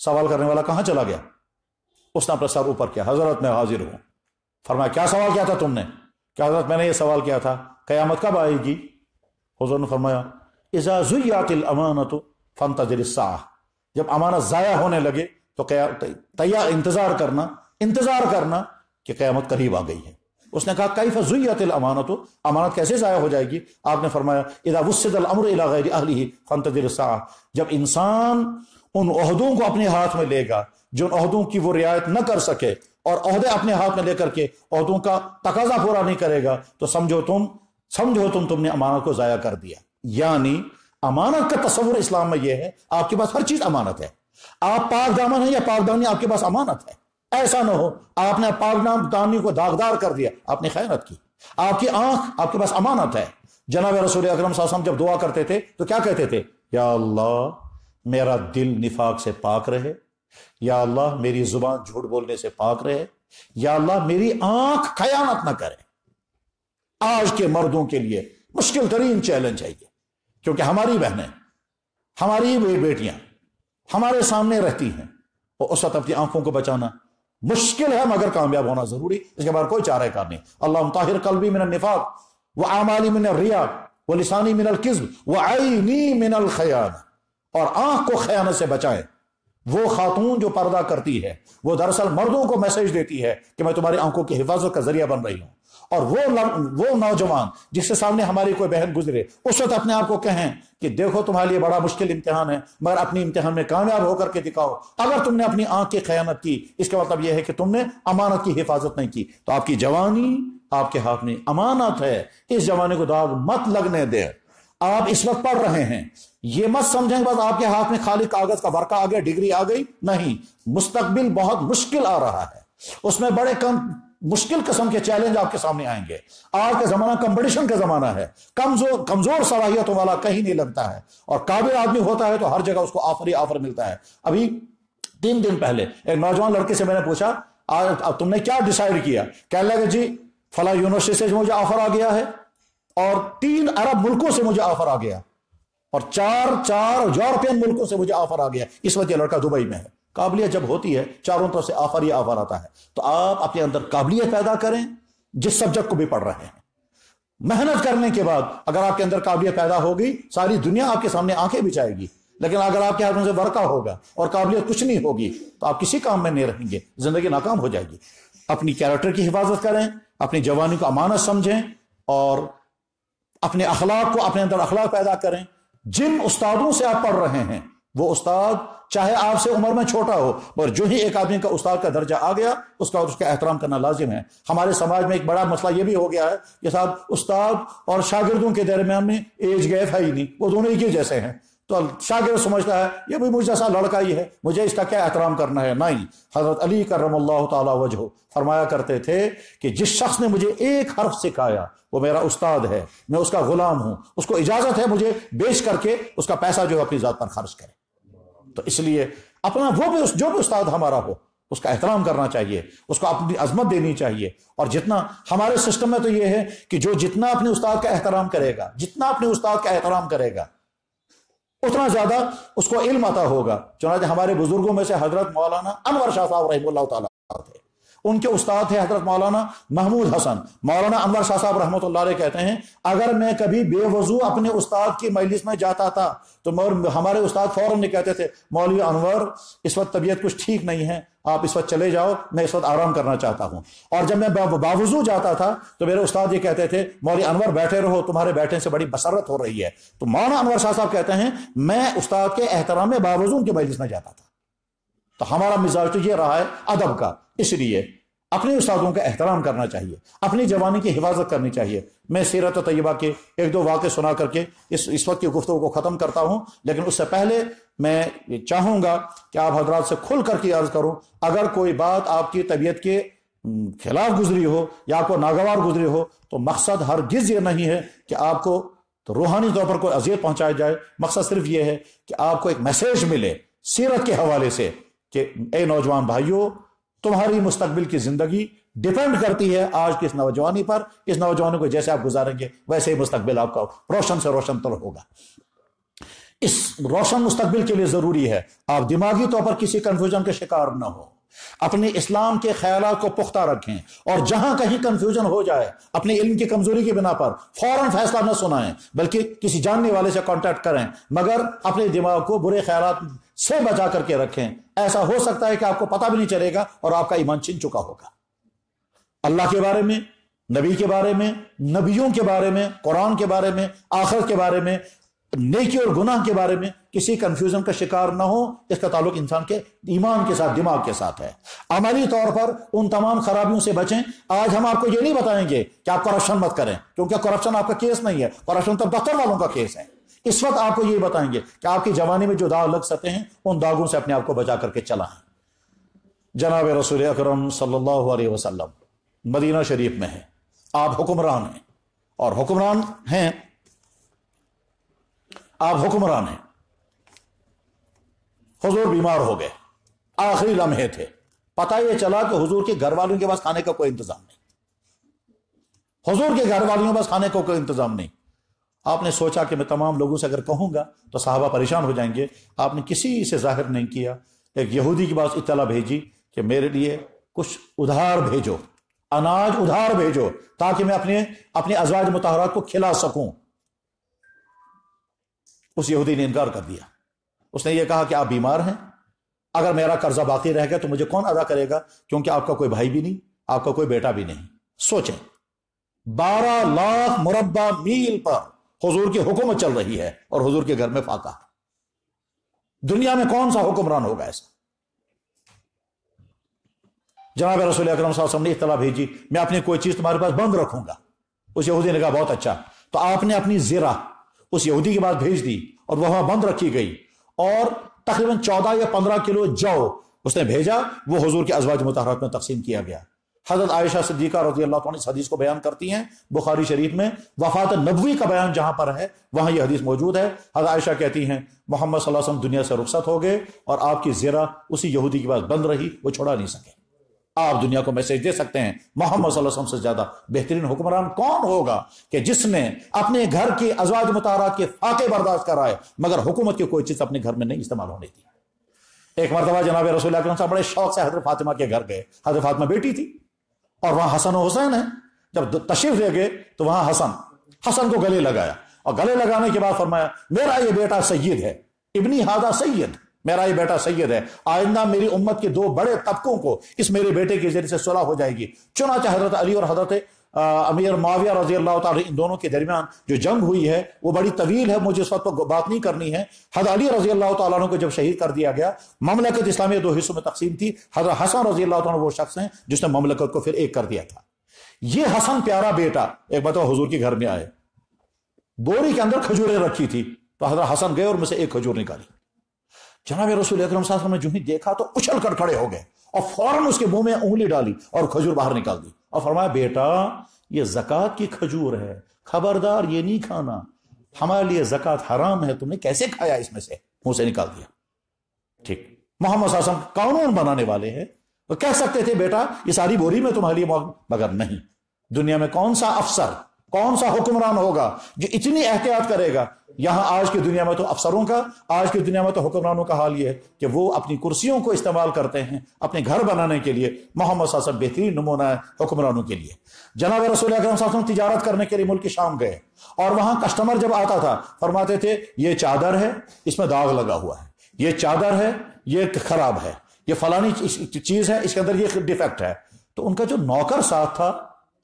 Speaker 1: सवाल करने वाला कहां चला गया उसने अपना सर ऊपर किया हजरत मैं हाजिर हूं फरमाया क्या सवाल किया था तुमने क्या हजरत मैंने ये सवाल किया था कयामत कब आएगी हजर ने फरमाया इजाजुयातिल अमानत फन तजरसाह जब अमानत ज़ाया होने लगे तो तैयार इंतज़ार करना इंतज़ार करना कि कयामत करीब आ गई है उसने कहा कई फजुयातिल अमानत अमानत कैसे ज़ाया हो जाएगी आपने फरमाया इदा वसदल अमर अहली फ़न तजरसाह जब इंसान उन उनहदों को अपने हाथ में लेगा जो अहदों की वो रियायत न कर सके और अहदे अपने हाथ में लेकर के अहदों का तकाजा पूरा नहीं करेगा तो समझो तुम समझो तुम तुमने अमानत को जाया कर दिया यानी अमानत का तस्वर इस्लाम में यह है आपके पास हर चीज अमानत है आप पाक दामन है या पाक दामनी आपके पास अमानत है ऐसा ना हो आपने पाक नाम दामनी को दागदार कर दिया आपने खैरत की आपकी आंख आपके पास अमानत है जनाब रसूल अक्रम जब दुआ करते थे तो क्या कहते थे या अल्लाह मेरा दिल निफाक से पाक रहे या अल्लाह मेरी जुबान झूठ बोलने से पाक रहे या अल्लाह मेरी आंख खयानत ना करे आज के मर्दों के लिए मुश्किल तरीन चैलेंज है ये क्योंकि हमारी बहनें हमारी वे बेटियां हमारे सामने रहती हैं और उस वक्त अपनी आंखों को बचाना मुश्किल है मगर कामयाब होना जरूरी इसके बाद कोई चारा कार नहीं अल्लाह ताहिर भी मिनल निफाक वह आमाली मिनल रिया वह लिसानी मिनल किस्ब व आईनी मिनल खयाना और आंख को खयानत से बचाए वो खातून जो पर्दा करती है वो दरअसल मर्दों को मैसेज देती है कि मैं तुम्हारी आंखों की हिफाजत का जरिया बन रही हूं और वो वो नौजवान जिसके सामने हमारी कोई बहन गुजरे उस वक्त अपने आप को कहें कि देखो तुम्हारे लिए बड़ा मुश्किल इम्तिहान है मगर अपने इम्तिहान में कामयाब होकर के दिखाओ अगर तुमने अपनी आंख की खयानत की इसका मतलब यह है कि तुमने अमानत की हिफाजत नहीं की तो आपकी जवानी आपके हाथ में अमानत है इस जवानी को दाग मत लगने दे आप इस वक्त पढ़ रहे हैं ये मत समझें बस आपके हाथ में खाली कागज का वर्का आ गया डिग्री आ गई नहीं मुस्तकबिल बहुत मुश्किल आ रहा है उसमें बड़े कम मुश्किल किस्म के चैलेंज आपके सामने आएंगे आज का जमाना कंपटीशन का जमाना है कमजोर कमजोर सलाहियतों वाला कहीं नहीं लगता है और काबिल आदमी होता है तो हर जगह उसको ऑफर ही ऑफर मिलता है अभी तीन दिन पहले एक नौजवान लड़के से मैंने पूछा आज तुमने क्या डिसाइड किया कह लगा जी फला यूनिवर्सिटी से मुझे ऑफर आ गया है और तीन अरब मुल्कों से मुझे ऑफर आ गया और चार चार यूरोपियन मुल्कों से मुझे ऑफर आ गया इस वक्त यह लड़का दुबई में है काबिलियत जब होती है चारों तरफ से ऑफर ही ऑफर आता है तो आप अपने अंदर काबिलियत पैदा करें जिस सब्जेक्ट को भी पढ़ रहे हैं मेहनत करने के बाद अगर आपके अंदर काबिलियत पैदा होगी सारी दुनिया आपके सामने आंखें बिछाएगी लेकिन अगर आपके हाथ में से वर्का होगा और काबिलियत कुछ नहीं होगी तो आप किसी काम में नहीं रहेंगे जिंदगी नाकाम हो जाएगी अपनी कैरेक्टर की हिफाजत करें अपनी जवानी को अमानत समझें और अपने अखलाक को अपने अंदर अखलाक पैदा करें जिन उस्तादों से आप पढ़ रहे हैं वो उस्ताद चाहे आपसे उम्र में छोटा हो पर जो ही एक आदमी का उस्ताद का दर्जा आ गया उसका और उसका एहतराम करना लाजिम है हमारे समाज में एक बड़ा मसला ये भी हो गया है कि साहब उस्ताद और शागिर्दों के दरम्यान में एज गैप है ही नहीं वो दोनों एक ही जैसे हैं तो शागिर समझता है ये भी मुझ जैसा लड़का ही है मुझे इसका क्या एहतराम करना है नहीं हजरत अली करम तजह फरमाया करते थे कि जिस शख्स ने मुझे एक हर्फ सिखाया वो मेरा उस्ताद है मैं उसका गुलाम हूं उसको इजाजत है मुझे बेच करके उसका पैसा जो है अपनी जात पर खर्च करे तो इसलिए अपना वो भी जो भी उस्ताद हमारा हो उसका एहतराम करना चाहिए उसको अपनी अजमत देनी चाहिए और जितना हमारे सिस्टम में तो ये है कि जो जितना अपने उस्ताद का एहतराम करेगा जितना अपने उस्ताद का एहतराम करेगा उतना ज्यादा उसको इल्म आता होगा चुनाच हमारे बुजुर्गों में से हजरत मौलाना अनवर शाह साहब रही थे उनके उस्ताद थे हजरत मौलाना महमूद हसन मौलाना अनवर शाह साहब रहमत कहते हैं अगर मैं कभी बेवजू अपने उस्ताद की मजलिस में जाता था तो हमारे उस्ताद फौरन नहीं कहते थे मौलवी अनवर इस वक्त तबीयत कुछ ठीक नहीं है आप इस वक्त चले जाओ मैं इस वक्त आराम करना चाहता हूं और जब मैं बावजू जाता था तो मेरे उस्ताद ये कहते थे मौली अनवर बैठे रहो तुम्हारे बैठने से बड़ी बसरत हो रही है तो मौलाना अनवर शाह साहब कहते हैं मैं उस्ताद के एहतराम में बावजू उनकी मजलिस में जाता था तो हमारा मिजाज तो ये रहा है अदब का इसलिए अपने उस्तादों का एहतराम करना चाहिए अपनी जवानी की हिफाजत करनी चाहिए मैं सीरत तयबा के एक दो वाक्य सुना करके इस इस वक्त की गुफ्तु को ख़त्म करता हूँ लेकिन उससे पहले मैं चाहूँगा कि आप हजरात से खुल करके अर्ज़ करूं अगर कोई बात आपकी तबीयत के खिलाफ गुजरी हो या आपको नागवार गुजरी हो तो मकसद हर गिज ये नहीं है कि आपको तो रूहानी तौर पर कोई अजियत पहुंचाया जाए मकसद सिर्फ ये है कि आपको एक मैसेज मिले सीरत के हवाले से कि ए नौजवान भाइयों तुम्हारी मुस्तबिल की जिंदगी डिपेंड करती है आज की इस नौजवानी पर इस नौजवानी को जैसे आप गुजारेंगे वैसे ही मुस्तबिल आपका रोशन से रोशन तर होगा इस रोशन मुस्तबिल के लिए जरूरी है आप दिमागी तौर पर किसी कंफ्यूजन के शिकार ना हो अपने इस्लाम के ख्याल को पुख्ता रखें और जहां कहीं कंफ्यूजन हो जाए अपने इल्म की कमजोरी के बिना पर फौरन फैसला न सुनाएं बल्कि किसी जानने वाले से कांटेक्ट करें मगर अपने दिमाग को बुरे ख्याल से बचा करके रखें ऐसा हो सकता है कि आपको पता भी नहीं चलेगा और आपका ईमान छिन चुका होगा अल्लाह के बारे में नबी के बारे में नबियों के बारे में कुरान के बारे में आखिर के बारे में नेकी और गुनाह के बारे में किसी कंफ्यूजन का शिकार ना हो इसका ताल्लुक इंसान के ईमान के साथ दिमाग के साथ है अमली तौर पर उन तमाम खराबियों से बचें आज हम आपको यह नहीं बताएंगे कि आप करप्शन मत करें क्योंकि करप्शन आपका केस नहीं है करप्शन तो दफ्तर वालों का केस है इस वक्त आपको यही बताएंगे कि आपकी जवानी में जो दाग लग सकते हैं उन दागों से अपने आप को बचा करके चला जनाब रसूल अक्रम सल्लल्लाहु मदीना शरीफ में है आप हुक्मरान हैं और हुक्मरान हैं आप हुक्मरान हैं हुजूर बीमार हो गए आखिरी लम्हे थे पता यह चला कि हुजूर के घर वालों के पास खाने का कोई इंतजाम नहीं हुजूर के घर वालों के पास खाने का कोई इंतजाम नहीं आपने सोचा कि मैं तमाम लोगों से अगर कहूंगा तो साहबा परेशान हो जाएंगे आपने किसी से जाहिर नहीं किया एक यहूदी के पास इतला भेजी कि मेरे लिए कुछ उधार भेजो अनाज उधार भेजो ताकि मैं अपने अपने अजवाज मुताहरात को खिला सकूं उस यहूदी ने इनकार कर दिया उसने यह कहा कि आप बीमार हैं अगर मेरा कर्जा बाकी रह गया तो मुझे कौन अदा करेगा क्योंकि आपका कोई भाई भी नहीं आपका कोई बेटा भी नहीं सोचे बारह लाख मुरबा मील पर हुजूर की हुकूमत चल रही है और हजूर के घर में फाका दुनिया में कौन सा हुक्मरान होगा ऐसा जनाब रसूल अक्रम ने इतला भेजी मैं अपनी कोई चीज तुम्हारे पास बंद रखूंगा उस यहूदी ने कहा बहुत अच्छा तो आपने अपनी जिरा उस यहूदी के पास भेज दी और वह वहां बंद रखी गई और तकरीबन चौदह या पंद्रह किलो जौ उसने भेजा वो हजूर के अजवाज मुतहरत में तकसीम किया गया हजरत आयशा सिद्दीका रजी अल्लाह इस हदीस को बयान करती हैं बुखारी शरीफ में वफात नबवी का बयान जहां पर है वहां यह हदीस मौजूद है हजरत आयशा कहती हैं मोहम्मद वसल्लम दुनिया से रुखसत हो गए और आपकी जेरा उसी यहूदी के पास बंद रही वो छोड़ा नहीं सके आप दुनिया को मैसेज दे सकते हैं मोहम्मद से ज्यादा बेहतरीन हुक्मरान कौन होगा कि जिसने अपने घर की अजवाज मुतारा के फाके बर्दाश्त कराए मगर हुकूमत की कोई चीज अपने घर में नहीं इस्तेमाल होने दी एक मरतबा जनाब रसूल साहब बड़े शौक से हजरत फातिमा के घर गए हजरत फातिमा बेटी थी और वहां हसन हुसैन है जब तशीफ ले गए तो वहां हसन हसन को गले लगाया और गले लगाने के बाद फरमाया मेरा ये बेटा सैयद है इबनी हादा सैयद मेरा ये बेटा सैयद है आइंदा मेरी उम्मत के दो बड़े तबकों को इस मेरे बेटे के जरिए से सुलह हो जाएगी चुनाचा हजरत अली और हजरत अमीर माविया रजी अल्लाह ताली इन दोनों के दरमियान जो जंग हुई है वो बड़ी तवील है मुझे इस वक्त पर बात नहीं करनी है हजर अली रजी अल्लाह तुम को जब शहीद कर दिया गया ममलकत इस्लामिया दो हिस्सों में तकसीम थी हजर हसन रजी अल्लाह तु वो शख्स हैं जिसने ममलकत को फिर एक कर दिया था ये हसन प्यारा बेटा एक बताओ हजूर के घर में आए बोरी के अंदर खजूरें रखी थी तो हजरत हसन गए और मुझसे एक खजूर निकाली जनाब रसूल अक्रम साहब ने जो ही देखा तो उछल कर खड़े हो गए और फौरन उसके मुंह में उंगली डाली और खजूर बाहर निकाल दी और फरमाया बेटा ये जक़ात की खजूर है खबरदार ये नहीं खाना हमारे लिए जक़ात हराम है तुमने कैसे खाया इसमें से मुंह से निकाल दिया ठीक मोहम्मद आसम कानून बनाने वाले हैं वो कह सकते थे बेटा ये सारी बोरी में तुम्हारे लिए मगर नहीं दुनिया में कौन सा अफसर कौन सा हुक्मरान होगा जो इतनी एहतियात करेगा यहां आज की दुनिया में तो अफसरों का आज की दुनिया में तो हुक्मरानों का हाल यह है कि वो अपनी कुर्सियों को इस्तेमाल करते हैं अपने घर बनाने के लिए मोहम्मद साहब बेहतरीन नमूना है हुक्मरानों के लिए जनाब रसूल अक्रम साहब तजारत करने के लिए मुल्क शाम गए और वहां कस्टमर जब आता था फरमाते थे ये चादर है इसमें दाग लगा हुआ है ये चादर है ये खराब है ये फलानी चीज है इसके अंदर ये डिफेक्ट है तो उनका जो नौकर साथ था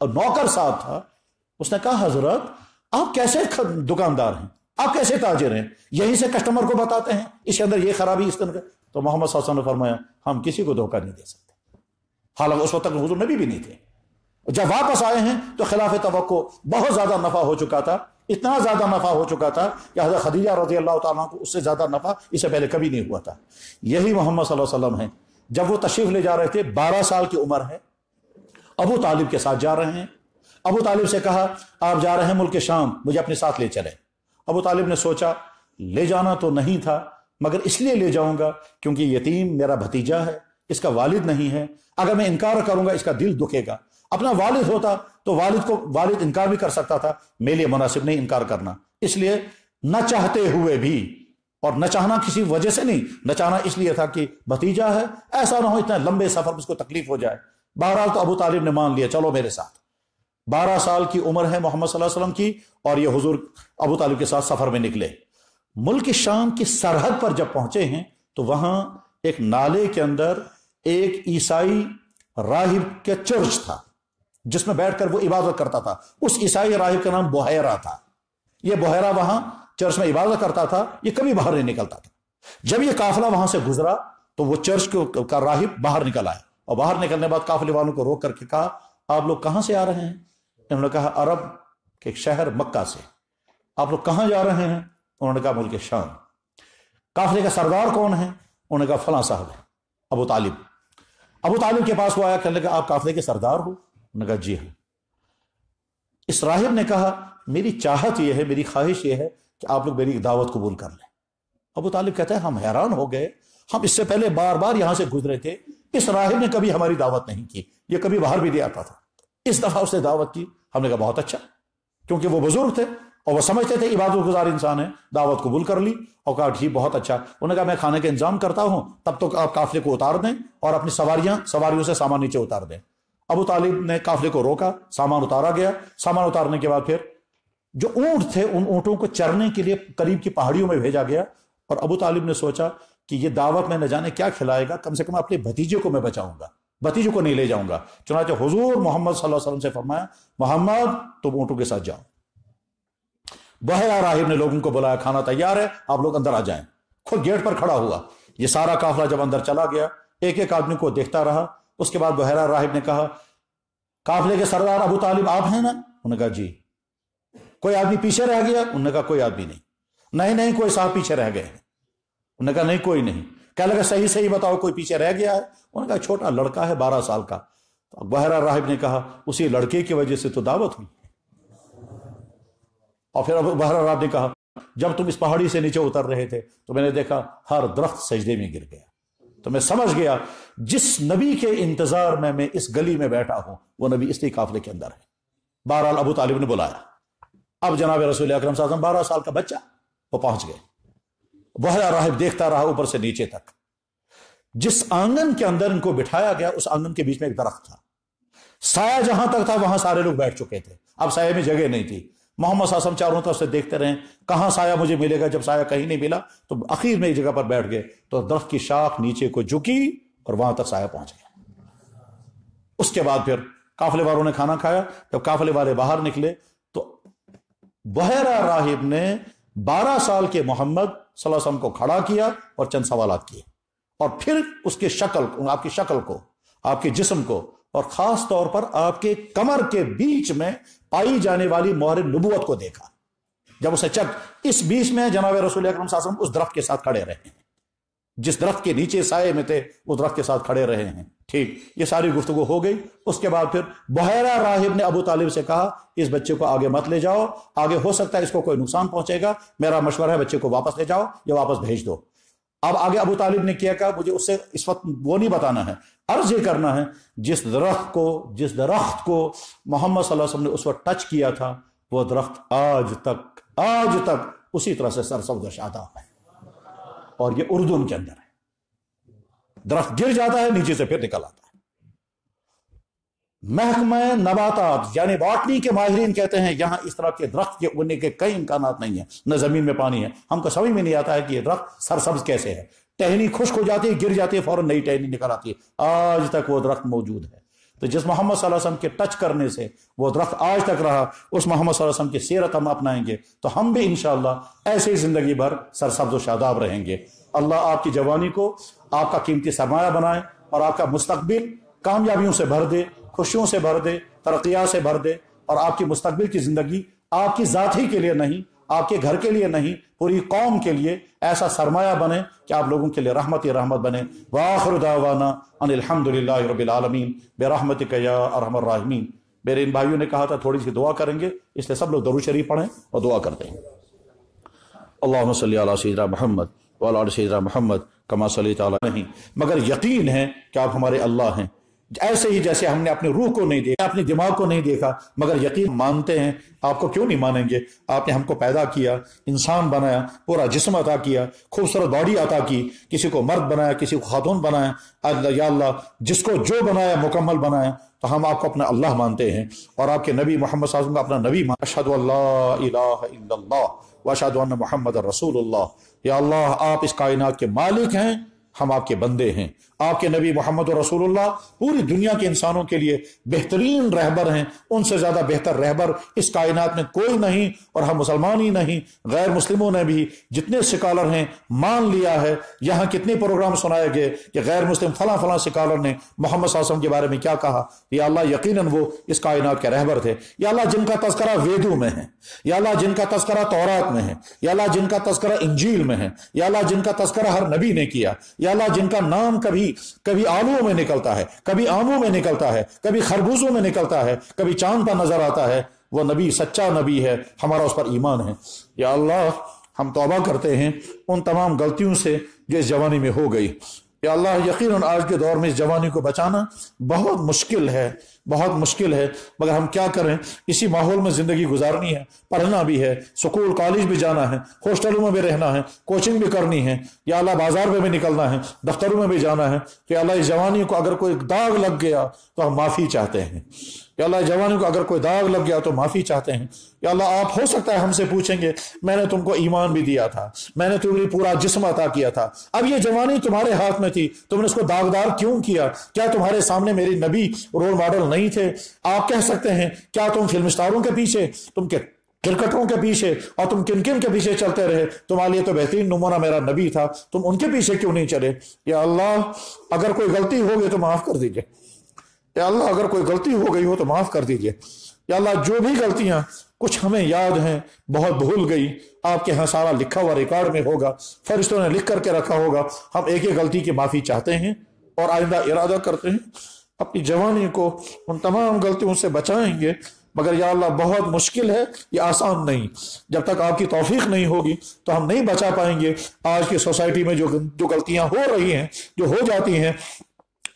Speaker 1: और नौकर साथ था उसने कहा हजरत आप कैसे दुकानदार हैं आप कैसे ताजिर हैं यहीं से कस्टमर को बताते हैं इसके अंदर ये खराबी इस तरह तो मोहम्मद ने फरमाया हम किसी को धोखा नहीं दे सकते हालांकि उस वक्त तक हजूर नबी भी नहीं थे जब वापस आए हैं तो खिलाफ तो बहुत ज्यादा नफा हो चुका था इतना ज्यादा नफा हो चुका था कि हजरत खदीजा रजी अल्लाह तला को उससे ज्यादा नफा इससे पहले कभी नहीं हुआ था यही मोहम्मद सल्लम है जब वो तशरीफ ले जा रहे थे बारह साल की उम्र है अबू तालिब के साथ जा रहे हैं अबू तालिब से कहा आप जा रहे हैं मुल्क शाम मुझे अपने साथ ले चले अबू तालिब ने सोचा ले जाना तो नहीं था मगर इसलिए ले जाऊंगा क्योंकि यतीम मेरा भतीजा है इसका वालिद नहीं है अगर मैं इनकार करूंगा इसका दिल दुखेगा अपना वालिद होता तो वालिद को वालिद इनकार भी कर सकता था मेरे लिए मुनासिब नहीं इनकार करना इसलिए न चाहते हुए भी और न चाहना किसी वजह से नहीं न चाहना इसलिए था कि भतीजा है ऐसा ना हो इतना लंबे सफर में उसको तकलीफ हो जाए बहरहाल तो अबू तालिब ने मान लिया चलो मेरे साथ बारह साल की उम्र है मोहम्मद की और ये हुजूर अबू तालिब के साथ सफर में निकले मुल्क शाम की सरहद पर जब पहुंचे हैं तो वहां एक नाले के अंदर एक ईसाई राहिब का चर्च था जिसमें बैठकर वो इबादत करता था उस ईसाई राहिब का नाम बोहरा था यह बोहरा वहां चर्च में इबादत करता था ये कभी बाहर नहीं निकलता था जब यह काफिला वहां से गुजरा तो वो चर्च को का राहिब बाहर निकल आया और बाहर निकलने बाद काफिले वालों को रोक करके कहा आप लोग कहां से आ रहे हैं इन्होंने तो कहा अरब के शहर मक्का से आप लोग कहां जा रहे हैं उन्होंने कहा मुल्क शाम काफिले का सरदार कौन है उन्होंने कहा फला साहब है अबू तालिब अबू तालिब के पास वो आया कहने लगा आप काफिले के सरदार हो उन्होंने कहा जी हाँ इस राहिब ने कहा मेरी चाहत यह है मेरी ख्वाहिश यह है कि आप लोग मेरी दावत कबूल कर लें अबू तालिब कहते हैं हम हैरान हो गए हम इससे पहले बार बार यहां से गुजरे थे इस राहिब ने कभी हमारी दावत नहीं की यह कभी बाहर भी नहीं आता था इस दफा उसने दावत की हमने कहा बहुत अच्छा क्योंकि वो बुजुर्ग थे और वो समझते थे इबादत गुजार इंसान है दावत कबूल कर ली और कहा ठीक बहुत अच्छा उन्होंने कहा मैं खाने का इंतजाम करता हूं तब तो आप काफिले को उतार दें और अपनी सवारियां सवार से सामान नीचे उतार दें अबू तालिब ने काफिले को रोका सामान उतारा गया सामान उतारने के बाद फिर जो ऊंट थे उन ऊंटों को चरने के लिए करीब की पहाड़ियों में भेजा गया और अबू तालिब ने सोचा कि यह दावत मैंने जाने क्या खिलाएगा कम से कम अपने भतीजे को मैं बचाऊंगा भतीजू को नहीं ले जाऊंगा चुनाचे हजूर मोहम्मद से फरमाया मोहम्मद तुम ऊँटों के साथ जाओ बहरा राहिब ने लोगों को बुलाया खाना तैयार है आप लोग अंदर आ जाए खुद गेट पर खड़ा हुआ ये सारा काफिला जब अंदर चला गया एक एक आदमी को देखता रहा उसके बाद बहरा राहिब ने कहा काफले के सरदार अबू तालिब आप हैं ना उन्होंने कहा जी कोई आदमी पीछे रह गया उन्होंने कहा कोई आदमी नहीं नहीं नहीं कोई साहब पीछे रह गए उन्होंने कहा नहीं कोई नहीं कह लगा सही सही बताओ कोई पीछे रह गया है उन्होंने कहा छोटा लड़का है बारह साल का तो बहरा राहिब ने कहा उसी लड़के की वजह से तो दावत हुई और फिर अब बहरा राहब ने कहा जब तुम इस पहाड़ी से नीचे उतर रहे थे तो मैंने देखा हर दरख्त सजदे में गिर गया तो मैं समझ गया जिस नबी के इंतजार में मैं इस गली में बैठा हूं वो नबी इसी काफले के अंदर है बहरहाल अबू तालिब ने बुलाया अब जनाब रसूल अक्रम साजम बारह साल का बच्चा वो पहुंच गए वह राहिब देखता रहा ऊपर से नीचे तक जिस आंगन के अंदर इनको बिठाया गया उस आंगन के बीच में एक दरख्त था साया जहां तक था वहां सारे लोग बैठ चुके थे अब साय में जगह नहीं थी मोहम्मद आसम चारों तरफ से देखते रहे कहा साया मुझे मिलेगा जब साया कहीं नहीं मिला तो आखिर में एक जगह पर बैठ गए तो दरख्त की शाख नीचे को झुकी और वहां तक साया पहुंच गया उसके बाद फिर काफले वालों ने खाना खाया जब काफले वाले बाहर निकले तो बहरा राहिब ने बारह साल के मोहम्मद सल्लम को खड़ा किया और चंद सवाल किए और फिर उसके शक्ल आपकी शक्ल को आपके जिसम को और खास तौर पर आपके कमर के बीच में पाई जाने वाली मोहर नबूत को देखा जब उसे चक इस बीच में जनाब रसूल अक्रम उस दरख्त के साथ खड़े रहे हैं जिस दरख्त के नीचे साय में थे उस दरख्त के साथ खड़े रहे हैं ठीक ये सारी गुफ्तगु हो गई उसके बाद फिर बहरा राहिब ने अबू तालिब से कहा इस बच्चे को आगे मत ले जाओ आगे हो सकता है इसको कोई नुकसान पहुंचेगा मेरा मशवरा है बच्चे को वापस ले जाओ या वापस भेज दो अब आगे अबू तालिब ने किया कहा मुझे उससे इस वक्त वो नहीं बताना है अर्ज ये करना है जिस दरख्त को जिस दरख्त को मोहम्मद ने उस वक्त टच किया था वो दरख्त आज तक आज तक उसी तरह से सरसब्द शादा है और ये उर्दून के अंदर दरख्त गिर जाता है नीचे से फिर निकल आता है महकमे नबाता यानी बॉटनी के माहरीन कहते हैं यहाँ इस तरह के दरख्त के उगने के कई इम्कान नहीं है न जमीन में पानी है हमको समझ में नहीं आता है कि ये दरख्त सरसब्ज कैसे है टहनी खुश्क हो जाती है गिर जाती है फौरन नई टहनी निकल आती है आज तक वो दरख्त मौजूद है तो जिस मोहम्मद वसल्लम के टच करने से वो दरख्त आज तक रहा उस मोहम्मद वसल्लम की सीरत हम अपनाएंगे तो हम भी इन ऐसे ही जिंदगी भर सरसब्ज शादाब रहेंगे अल्लाह आपकी जवानी को आपका कीमती सरमाया बनाए और आपका मुस्तबिल कामयाबियों से भर दे खुशियों से भर दे तरक्या से भर दे और आपकी मुस्तबिल की ज़िंदगी आपकी ज़ात के लिए नहीं आपके घर के लिए नहीं पूरी कौम के लिए ऐसा सरमाया बने कि आप लोगों के लिए रहमत रहमत बने वाखर दावाना अनिलहमदिल्लाबीआलमीन बेरहमत कया अरहमरमीन मेरे इन भाइयों ने कहा था थोड़ी सी दुआ करेंगे इसलिए सब लोग दरू पढ़ें और दुआ करते हैं अल्लाह सल सीरा महमद वाला मोहम्मद कमा सली नहीं मगर यकीन है कि आप हमारे अल्लाह हैं ऐसे ही जैसे हमने अपने रूह को नहीं देखा अपने दिमाग को नहीं देखा मगर यकीन मानते हैं आपको क्यों नहीं मानेंगे आपने हमको पैदा किया इंसान बनाया पूरा जिसम अता किया खूबसूरत बॉडी अता की किसी को मर्द बनाया किसी को खातून बनाया अल्लाह या जिसको जो बनाया मुकम्मल बनाया तो हम आपको अपना अल्लाह मानते हैं और आपके नबी मोहम्मद का अपना नबी मान अशद वशादन मोहम्मद रसूल या अल्लाह आप इस कायनात के मालिक हैं हम आपके बंदे हैं आपके नबी मोहम्मद और रसूलुल्लाह पूरी दुनिया के इंसानों के लिए बेहतरीन रहबर हैं उनसे ज़्यादा बेहतर रहबर इस कायनात में कोई नहीं और हम मुसलमान ही नहीं गैर मुस्लिमों ने भी जितने स्कॉलर हैं मान लिया है यहां कितने प्रोग्राम सुनाए गए कि गैर मुस्लिम फला फला स्कॉलर ने मोहम्मद सासम के बारे में क्या कहा या अल्लाह यकीन वो इस कायनात के रहबर थे या अल्लाह जिनका तस्करा वेदू में है या अल्लाह जिनका तस्करा तौरात में है या अल्लाह जिनका तस्करा इंजील में है या अल्लाह जिनका तस्करा हर नबी ने किया या अल्लाह जिनका नाम कभी कभी आलुओं में निकलता है कभी आमों में निकलता है कभी खरबूजों में निकलता है कभी चांद पर नजर आता है वह नबी सच्चा नबी है हमारा उस पर ईमान है या अल्लाह हम तोबा करते हैं उन तमाम गलतियों से जो इस जवानी में हो गई या अल्लाह यकीन आज के दौर में इस जवानी को बचाना बहुत मुश्किल है बहुत मुश्किल है मगर हम क्या करें इसी माहौल में ज़िंदगी गुजारनी है पढ़ना भी है स्कूल कॉलेज भी जाना है हॉस्टलों में भी रहना है कोचिंग भी करनी है या अल्लाह बाजार में भी निकलना है दफ्तरों में भी जाना है तो अल्लाह इस जवानी को अगर कोई दाग लग गया तो हम माफ़ी चाहते हैं या अल्लाह जवानों को अगर कोई दाग लग गया तो माफ़ी चाहते हैं या अल्लाह आप हो सकता है हमसे पूछेंगे मैंने तुमको ईमान भी दिया था मैंने तुम्हें पूरा जिस्म अता किया था अब ये जवानी तुम्हारे हाथ में थी तुमने उसको दागदार क्यों किया क्या तुम्हारे सामने मेरे नबी रोल मॉडल नहीं थे आप कह सकते हैं क्या तुम फिल्म स्टारों के पीछे तुम के क्रिकेटरों के पीछे और तुम किन किन के पीछे चलते रहे तुम्हारे लिए तो बेहतरीन नमूना मेरा नबी था तुम उनके पीछे क्यों नहीं चले या अल्लाह अगर कोई गलती होगी तो माफ़ कर दीजिए या अल्लाह अगर कोई गलती हो गई हो तो माफ़ कर दीजिए या अल्लाह जो भी गलतियाँ कुछ हमें याद हैं बहुत भूल गई आपके यहाँ सारा लिखा हुआ रिकॉर्ड में होगा फरिश्तों ने लिख करके रखा होगा हम एक एक गलती की माफ़ी चाहते हैं और आइंदा इरादा करते हैं अपनी जवानी को उन तमाम गलतियों से बचाएंगे मगर या अल्लाह बहुत मुश्किल है ये आसान नहीं जब तक आपकी तोफीक नहीं होगी तो हम नहीं बचा पाएंगे आज की सोसाइटी में जो जो गलतियां हो रही हैं जो हो जाती हैं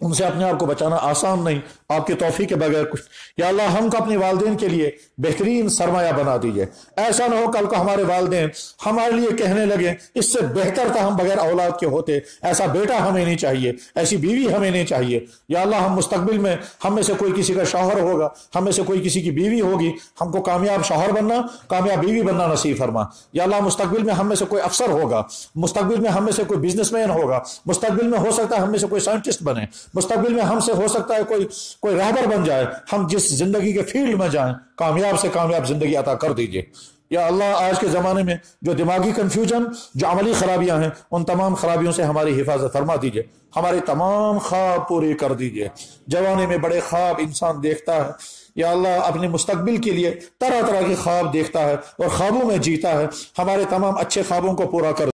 Speaker 1: उनसे अपने आप को बचाना आसान नहीं आपकी तोहफी के बगैर कुछ या अल्लाह हमको अपने वालदे के लिए बेहतरीन सरमाया बना दीजिए ऐसा ना हो कल को हमारे वालदे हमारे लिए कहने लगे इससे बेहतर था तो हम बगैर औलाद के होते ऐसा बेटा हमें नहीं चाहिए ऐसी बीवी हमें नहीं चाहिए या अल्लाह हम मुस्तबिल में हम में से कोई किसी का शौहर होगा हमें से कोई किसी की बीवी होगी हमको कामयाब शौहर बनना कामयाब बीवी बनना नसीब फरमा या अल्लाह मुस्तबिल में हमें से कोई अफसर होगा मुस्तबिल में हमें से कोई बिजनेसमैन होगा मुस्तबिल में हो सकता है हमें से कोई साइंटिस्ट बने मुस्तबिल में हमसे हो सकता है कोई कोई रहबर बन जाए हम जिस जिंदगी के फील्ड में जाए कामयाब से कामयाब जिंदगी अता कर दीजिए या अल्लाह आज के ज़माने में जो दिमागी कन्फ्यूजन जो अमली खराबियां हैं उन तमाम खराबियों से हमारी हिफाजत फरमा दीजिए हमारे तमाम ख्वाब पूरे कर दीजिए जवानी में बड़े ख्वाब इंसान देखता है या अल्लाह अपने मुस्तबिल के लिए तरह तरह के ख्वाब देखता है और ख्वाबों में जीता है हमारे तमाम अच्छे ख्वाबों को पूरा कर